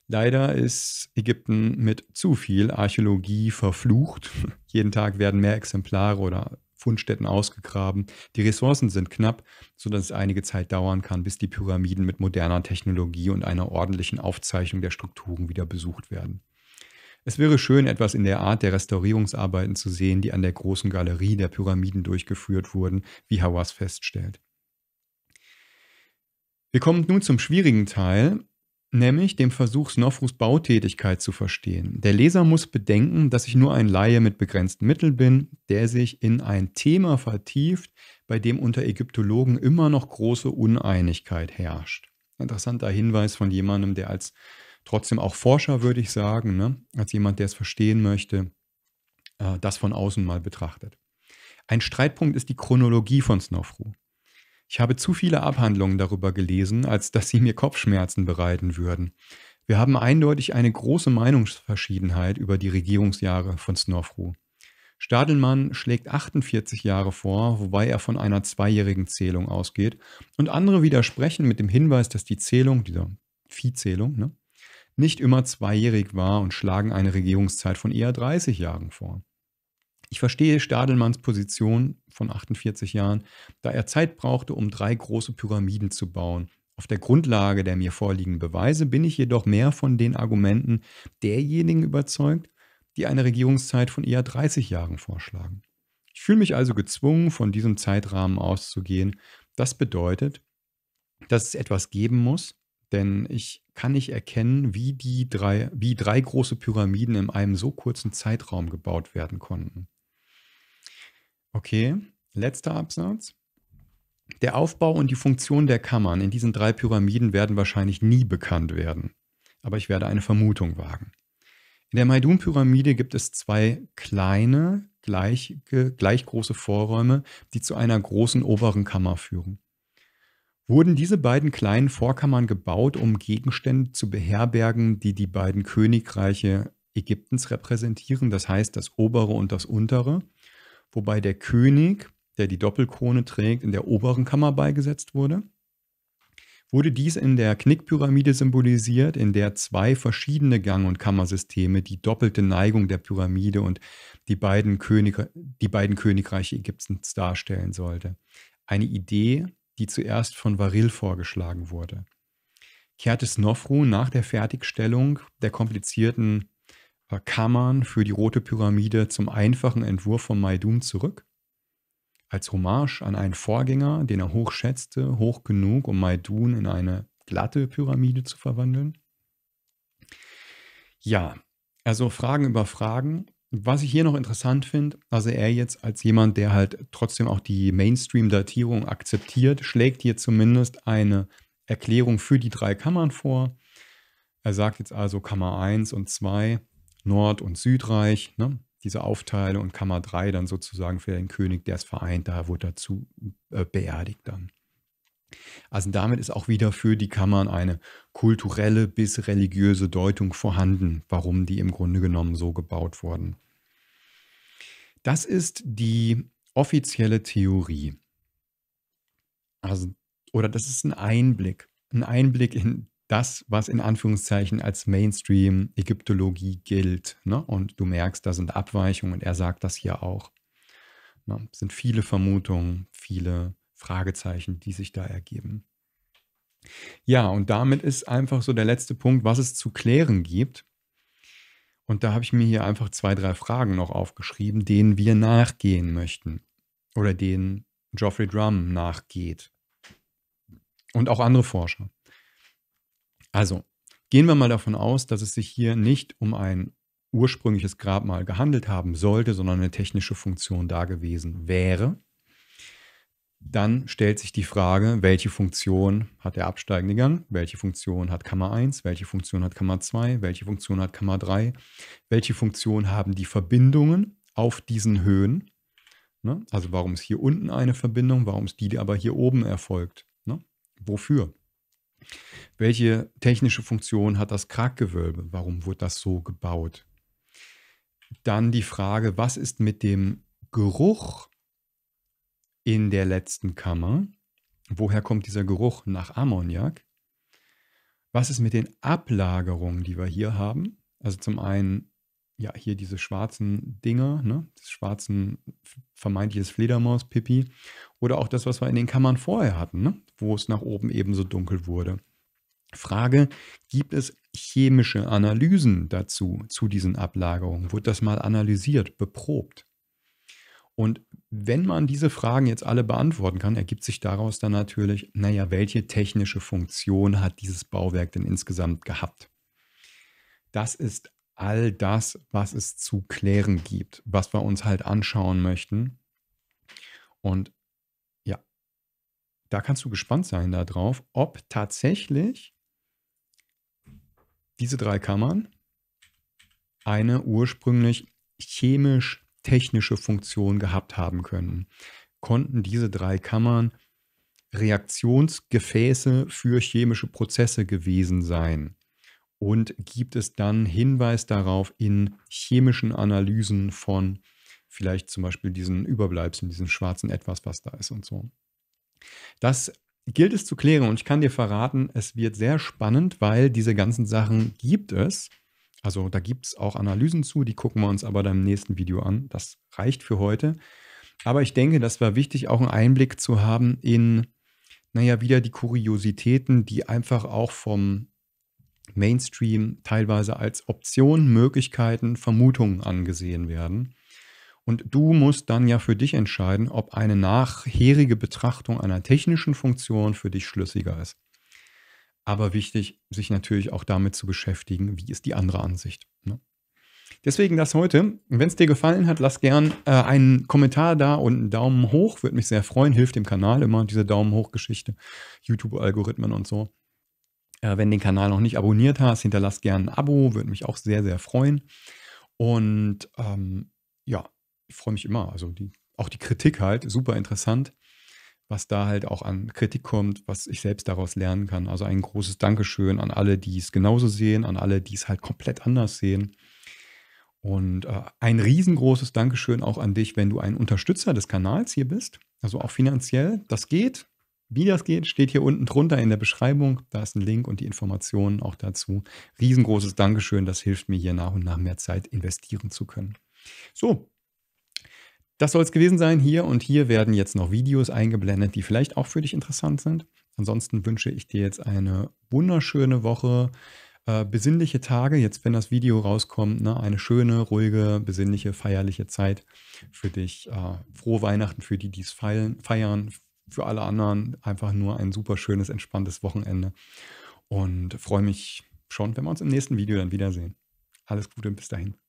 Leider ist Ägypten mit zu viel Archäologie verflucht. Jeden Tag werden mehr Exemplare oder Fundstätten ausgegraben. Die Ressourcen sind knapp, sodass es einige Zeit dauern kann, bis die Pyramiden mit moderner Technologie und einer ordentlichen Aufzeichnung der Strukturen wieder besucht werden. Es wäre schön, etwas in der Art der Restaurierungsarbeiten zu sehen, die an der großen Galerie der Pyramiden durchgeführt wurden, wie Hawass feststellt. Wir kommen nun zum schwierigen Teil, nämlich dem Versuch, Snofrus Bautätigkeit zu verstehen. Der Leser muss bedenken, dass ich nur ein Laie mit begrenzten Mitteln bin, der sich in ein Thema vertieft, bei dem unter Ägyptologen immer noch große Uneinigkeit herrscht. Interessanter Hinweis von jemandem, der als trotzdem auch Forscher, würde ich sagen, ne? als jemand, der es verstehen möchte, äh, das von außen mal betrachtet. Ein Streitpunkt ist die Chronologie von Snofru. Ich habe zu viele Abhandlungen darüber gelesen, als dass sie mir Kopfschmerzen bereiten würden. Wir haben eindeutig eine große Meinungsverschiedenheit über die Regierungsjahre von Snofru. Stadelmann schlägt 48 Jahre vor, wobei er von einer zweijährigen Zählung ausgeht, und andere widersprechen mit dem Hinweis, dass die Zählung, dieser Viehzählung, ne, nicht immer zweijährig war und schlagen eine Regierungszeit von eher 30 Jahren vor. Ich verstehe Stadelmanns Position von 48 Jahren, da er Zeit brauchte, um drei große Pyramiden zu bauen. Auf der Grundlage der mir vorliegenden Beweise bin ich jedoch mehr von den Argumenten derjenigen überzeugt, die eine Regierungszeit von eher 30 Jahren vorschlagen. Ich fühle mich also gezwungen, von diesem Zeitrahmen auszugehen. Das bedeutet, dass es etwas geben muss, denn ich kann nicht erkennen, wie, die drei, wie drei große Pyramiden in einem so kurzen Zeitraum gebaut werden konnten. Okay, letzter Absatz. Der Aufbau und die Funktion der Kammern in diesen drei Pyramiden werden wahrscheinlich nie bekannt werden. Aber ich werde eine Vermutung wagen. In der Maidun-Pyramide gibt es zwei kleine, gleich, gleich große Vorräume, die zu einer großen oberen Kammer führen. Wurden diese beiden kleinen Vorkammern gebaut, um Gegenstände zu beherbergen, die die beiden Königreiche Ägyptens repräsentieren, das heißt das obere und das untere? wobei der König, der die Doppelkrone trägt, in der oberen Kammer beigesetzt wurde. Wurde dies in der Knickpyramide symbolisiert, in der zwei verschiedene Gang- und Kammersysteme die doppelte Neigung der Pyramide und die beiden, König, die beiden Königreiche Ägyptens darstellen sollte. Eine Idee, die zuerst von Varil vorgeschlagen wurde kehrte Snofru nach der Fertigstellung der komplizierten Kammern für die Rote Pyramide zum einfachen Entwurf von Maidum zurück. Als Hommage an einen Vorgänger, den er hoch schätzte, hoch genug, um Maidun in eine glatte Pyramide zu verwandeln. Ja, also Fragen über Fragen. Was ich hier noch interessant finde, also er jetzt als jemand, der halt trotzdem auch die Mainstream-Datierung akzeptiert, schlägt hier zumindest eine Erklärung für die drei Kammern vor. Er sagt jetzt also Kammer 1 und 2 Nord- und Südreich, ne? diese Aufteile und Kammer 3 dann sozusagen für den König, der es vereint, da wurde dazu äh, beerdigt dann. Also damit ist auch wieder für die Kammern eine kulturelle bis religiöse Deutung vorhanden, warum die im Grunde genommen so gebaut wurden. Das ist die offizielle Theorie. Also, oder das ist ein Einblick, ein Einblick in das, was in Anführungszeichen als Mainstream Ägyptologie gilt. Ne? Und du merkst, da sind Abweichungen und er sagt das hier auch. Ne? Es sind viele Vermutungen, viele Fragezeichen, die sich da ergeben. Ja, und damit ist einfach so der letzte Punkt, was es zu klären gibt. Und da habe ich mir hier einfach zwei, drei Fragen noch aufgeschrieben, denen wir nachgehen möchten oder denen Geoffrey Drum nachgeht und auch andere Forscher. Also gehen wir mal davon aus, dass es sich hier nicht um ein ursprüngliches Grabmal gehandelt haben sollte, sondern eine technische Funktion da gewesen wäre. Dann stellt sich die Frage, welche Funktion hat der absteigende Gang, welche Funktion hat Kammer 1, welche Funktion hat Kammer 2, welche Funktion hat Kammer 3, welche Funktion haben die Verbindungen auf diesen Höhen. Ne? Also warum ist hier unten eine Verbindung, warum ist die die aber hier oben erfolgt? Ne? Wofür? Welche technische Funktion hat das Kraggewölbe? Warum wurde das so gebaut? Dann die Frage, was ist mit dem Geruch in der letzten Kammer? Woher kommt dieser Geruch nach Ammoniak? Was ist mit den Ablagerungen, die wir hier haben? Also zum einen, ja, hier diese schwarzen Dinger, ne? das schwarzen vermeintliches Fledermaus-Pipi oder auch das, was wir in den Kammern vorher hatten, ne? wo es nach oben ebenso dunkel wurde. Frage, gibt es chemische Analysen dazu, zu diesen Ablagerungen? Wurde das mal analysiert, beprobt? Und wenn man diese Fragen jetzt alle beantworten kann, ergibt sich daraus dann natürlich, naja, welche technische Funktion hat dieses Bauwerk denn insgesamt gehabt? Das ist all das, was es zu klären gibt, was wir uns halt anschauen möchten. Und da kannst du gespannt sein darauf, ob tatsächlich diese drei Kammern eine ursprünglich chemisch-technische Funktion gehabt haben können. Konnten diese drei Kammern Reaktionsgefäße für chemische Prozesse gewesen sein? Und gibt es dann Hinweis darauf in chemischen Analysen von vielleicht zum Beispiel diesen Überbleibseln, diesem schwarzen Etwas, was da ist und so? Das gilt es zu klären und ich kann dir verraten, es wird sehr spannend, weil diese ganzen Sachen gibt es. Also da gibt es auch Analysen zu, die gucken wir uns aber dann im nächsten Video an. Das reicht für heute. Aber ich denke, das war wichtig, auch einen Einblick zu haben in, naja, wieder die Kuriositäten, die einfach auch vom Mainstream teilweise als Optionen, Möglichkeiten, Vermutungen angesehen werden. Und du musst dann ja für dich entscheiden, ob eine nachherige Betrachtung einer technischen Funktion für dich schlüssiger ist. Aber wichtig, sich natürlich auch damit zu beschäftigen, wie ist die andere Ansicht. Ne? Deswegen das heute. Wenn es dir gefallen hat, lass gern äh, einen Kommentar da und einen Daumen hoch. Würde mich sehr freuen. Hilft dem Kanal immer, diese Daumen hoch Geschichte. YouTube-Algorithmen und so. Äh, wenn den Kanal noch nicht abonniert hast, hinterlass gern ein Abo. Würde mich auch sehr, sehr freuen. Und ähm, ja, ich freue mich immer. Also die, auch die Kritik halt, super interessant, was da halt auch an Kritik kommt, was ich selbst daraus lernen kann. Also ein großes Dankeschön an alle, die es genauso sehen, an alle, die es halt komplett anders sehen. Und äh, ein riesengroßes Dankeschön auch an dich, wenn du ein Unterstützer des Kanals hier bist, also auch finanziell. Das geht. Wie das geht, steht hier unten drunter in der Beschreibung. Da ist ein Link und die Informationen auch dazu. Riesengroßes Dankeschön. Das hilft mir hier nach und nach mehr Zeit investieren zu können. So, das soll es gewesen sein hier und hier werden jetzt noch Videos eingeblendet, die vielleicht auch für dich interessant sind. Ansonsten wünsche ich dir jetzt eine wunderschöne Woche, äh, besinnliche Tage, jetzt wenn das Video rauskommt, ne? eine schöne, ruhige, besinnliche, feierliche Zeit für dich. Äh, frohe Weihnachten für die, die es feiern, feiern, für alle anderen einfach nur ein super schönes, entspanntes Wochenende und freue mich schon, wenn wir uns im nächsten Video dann wiedersehen. Alles Gute und bis dahin.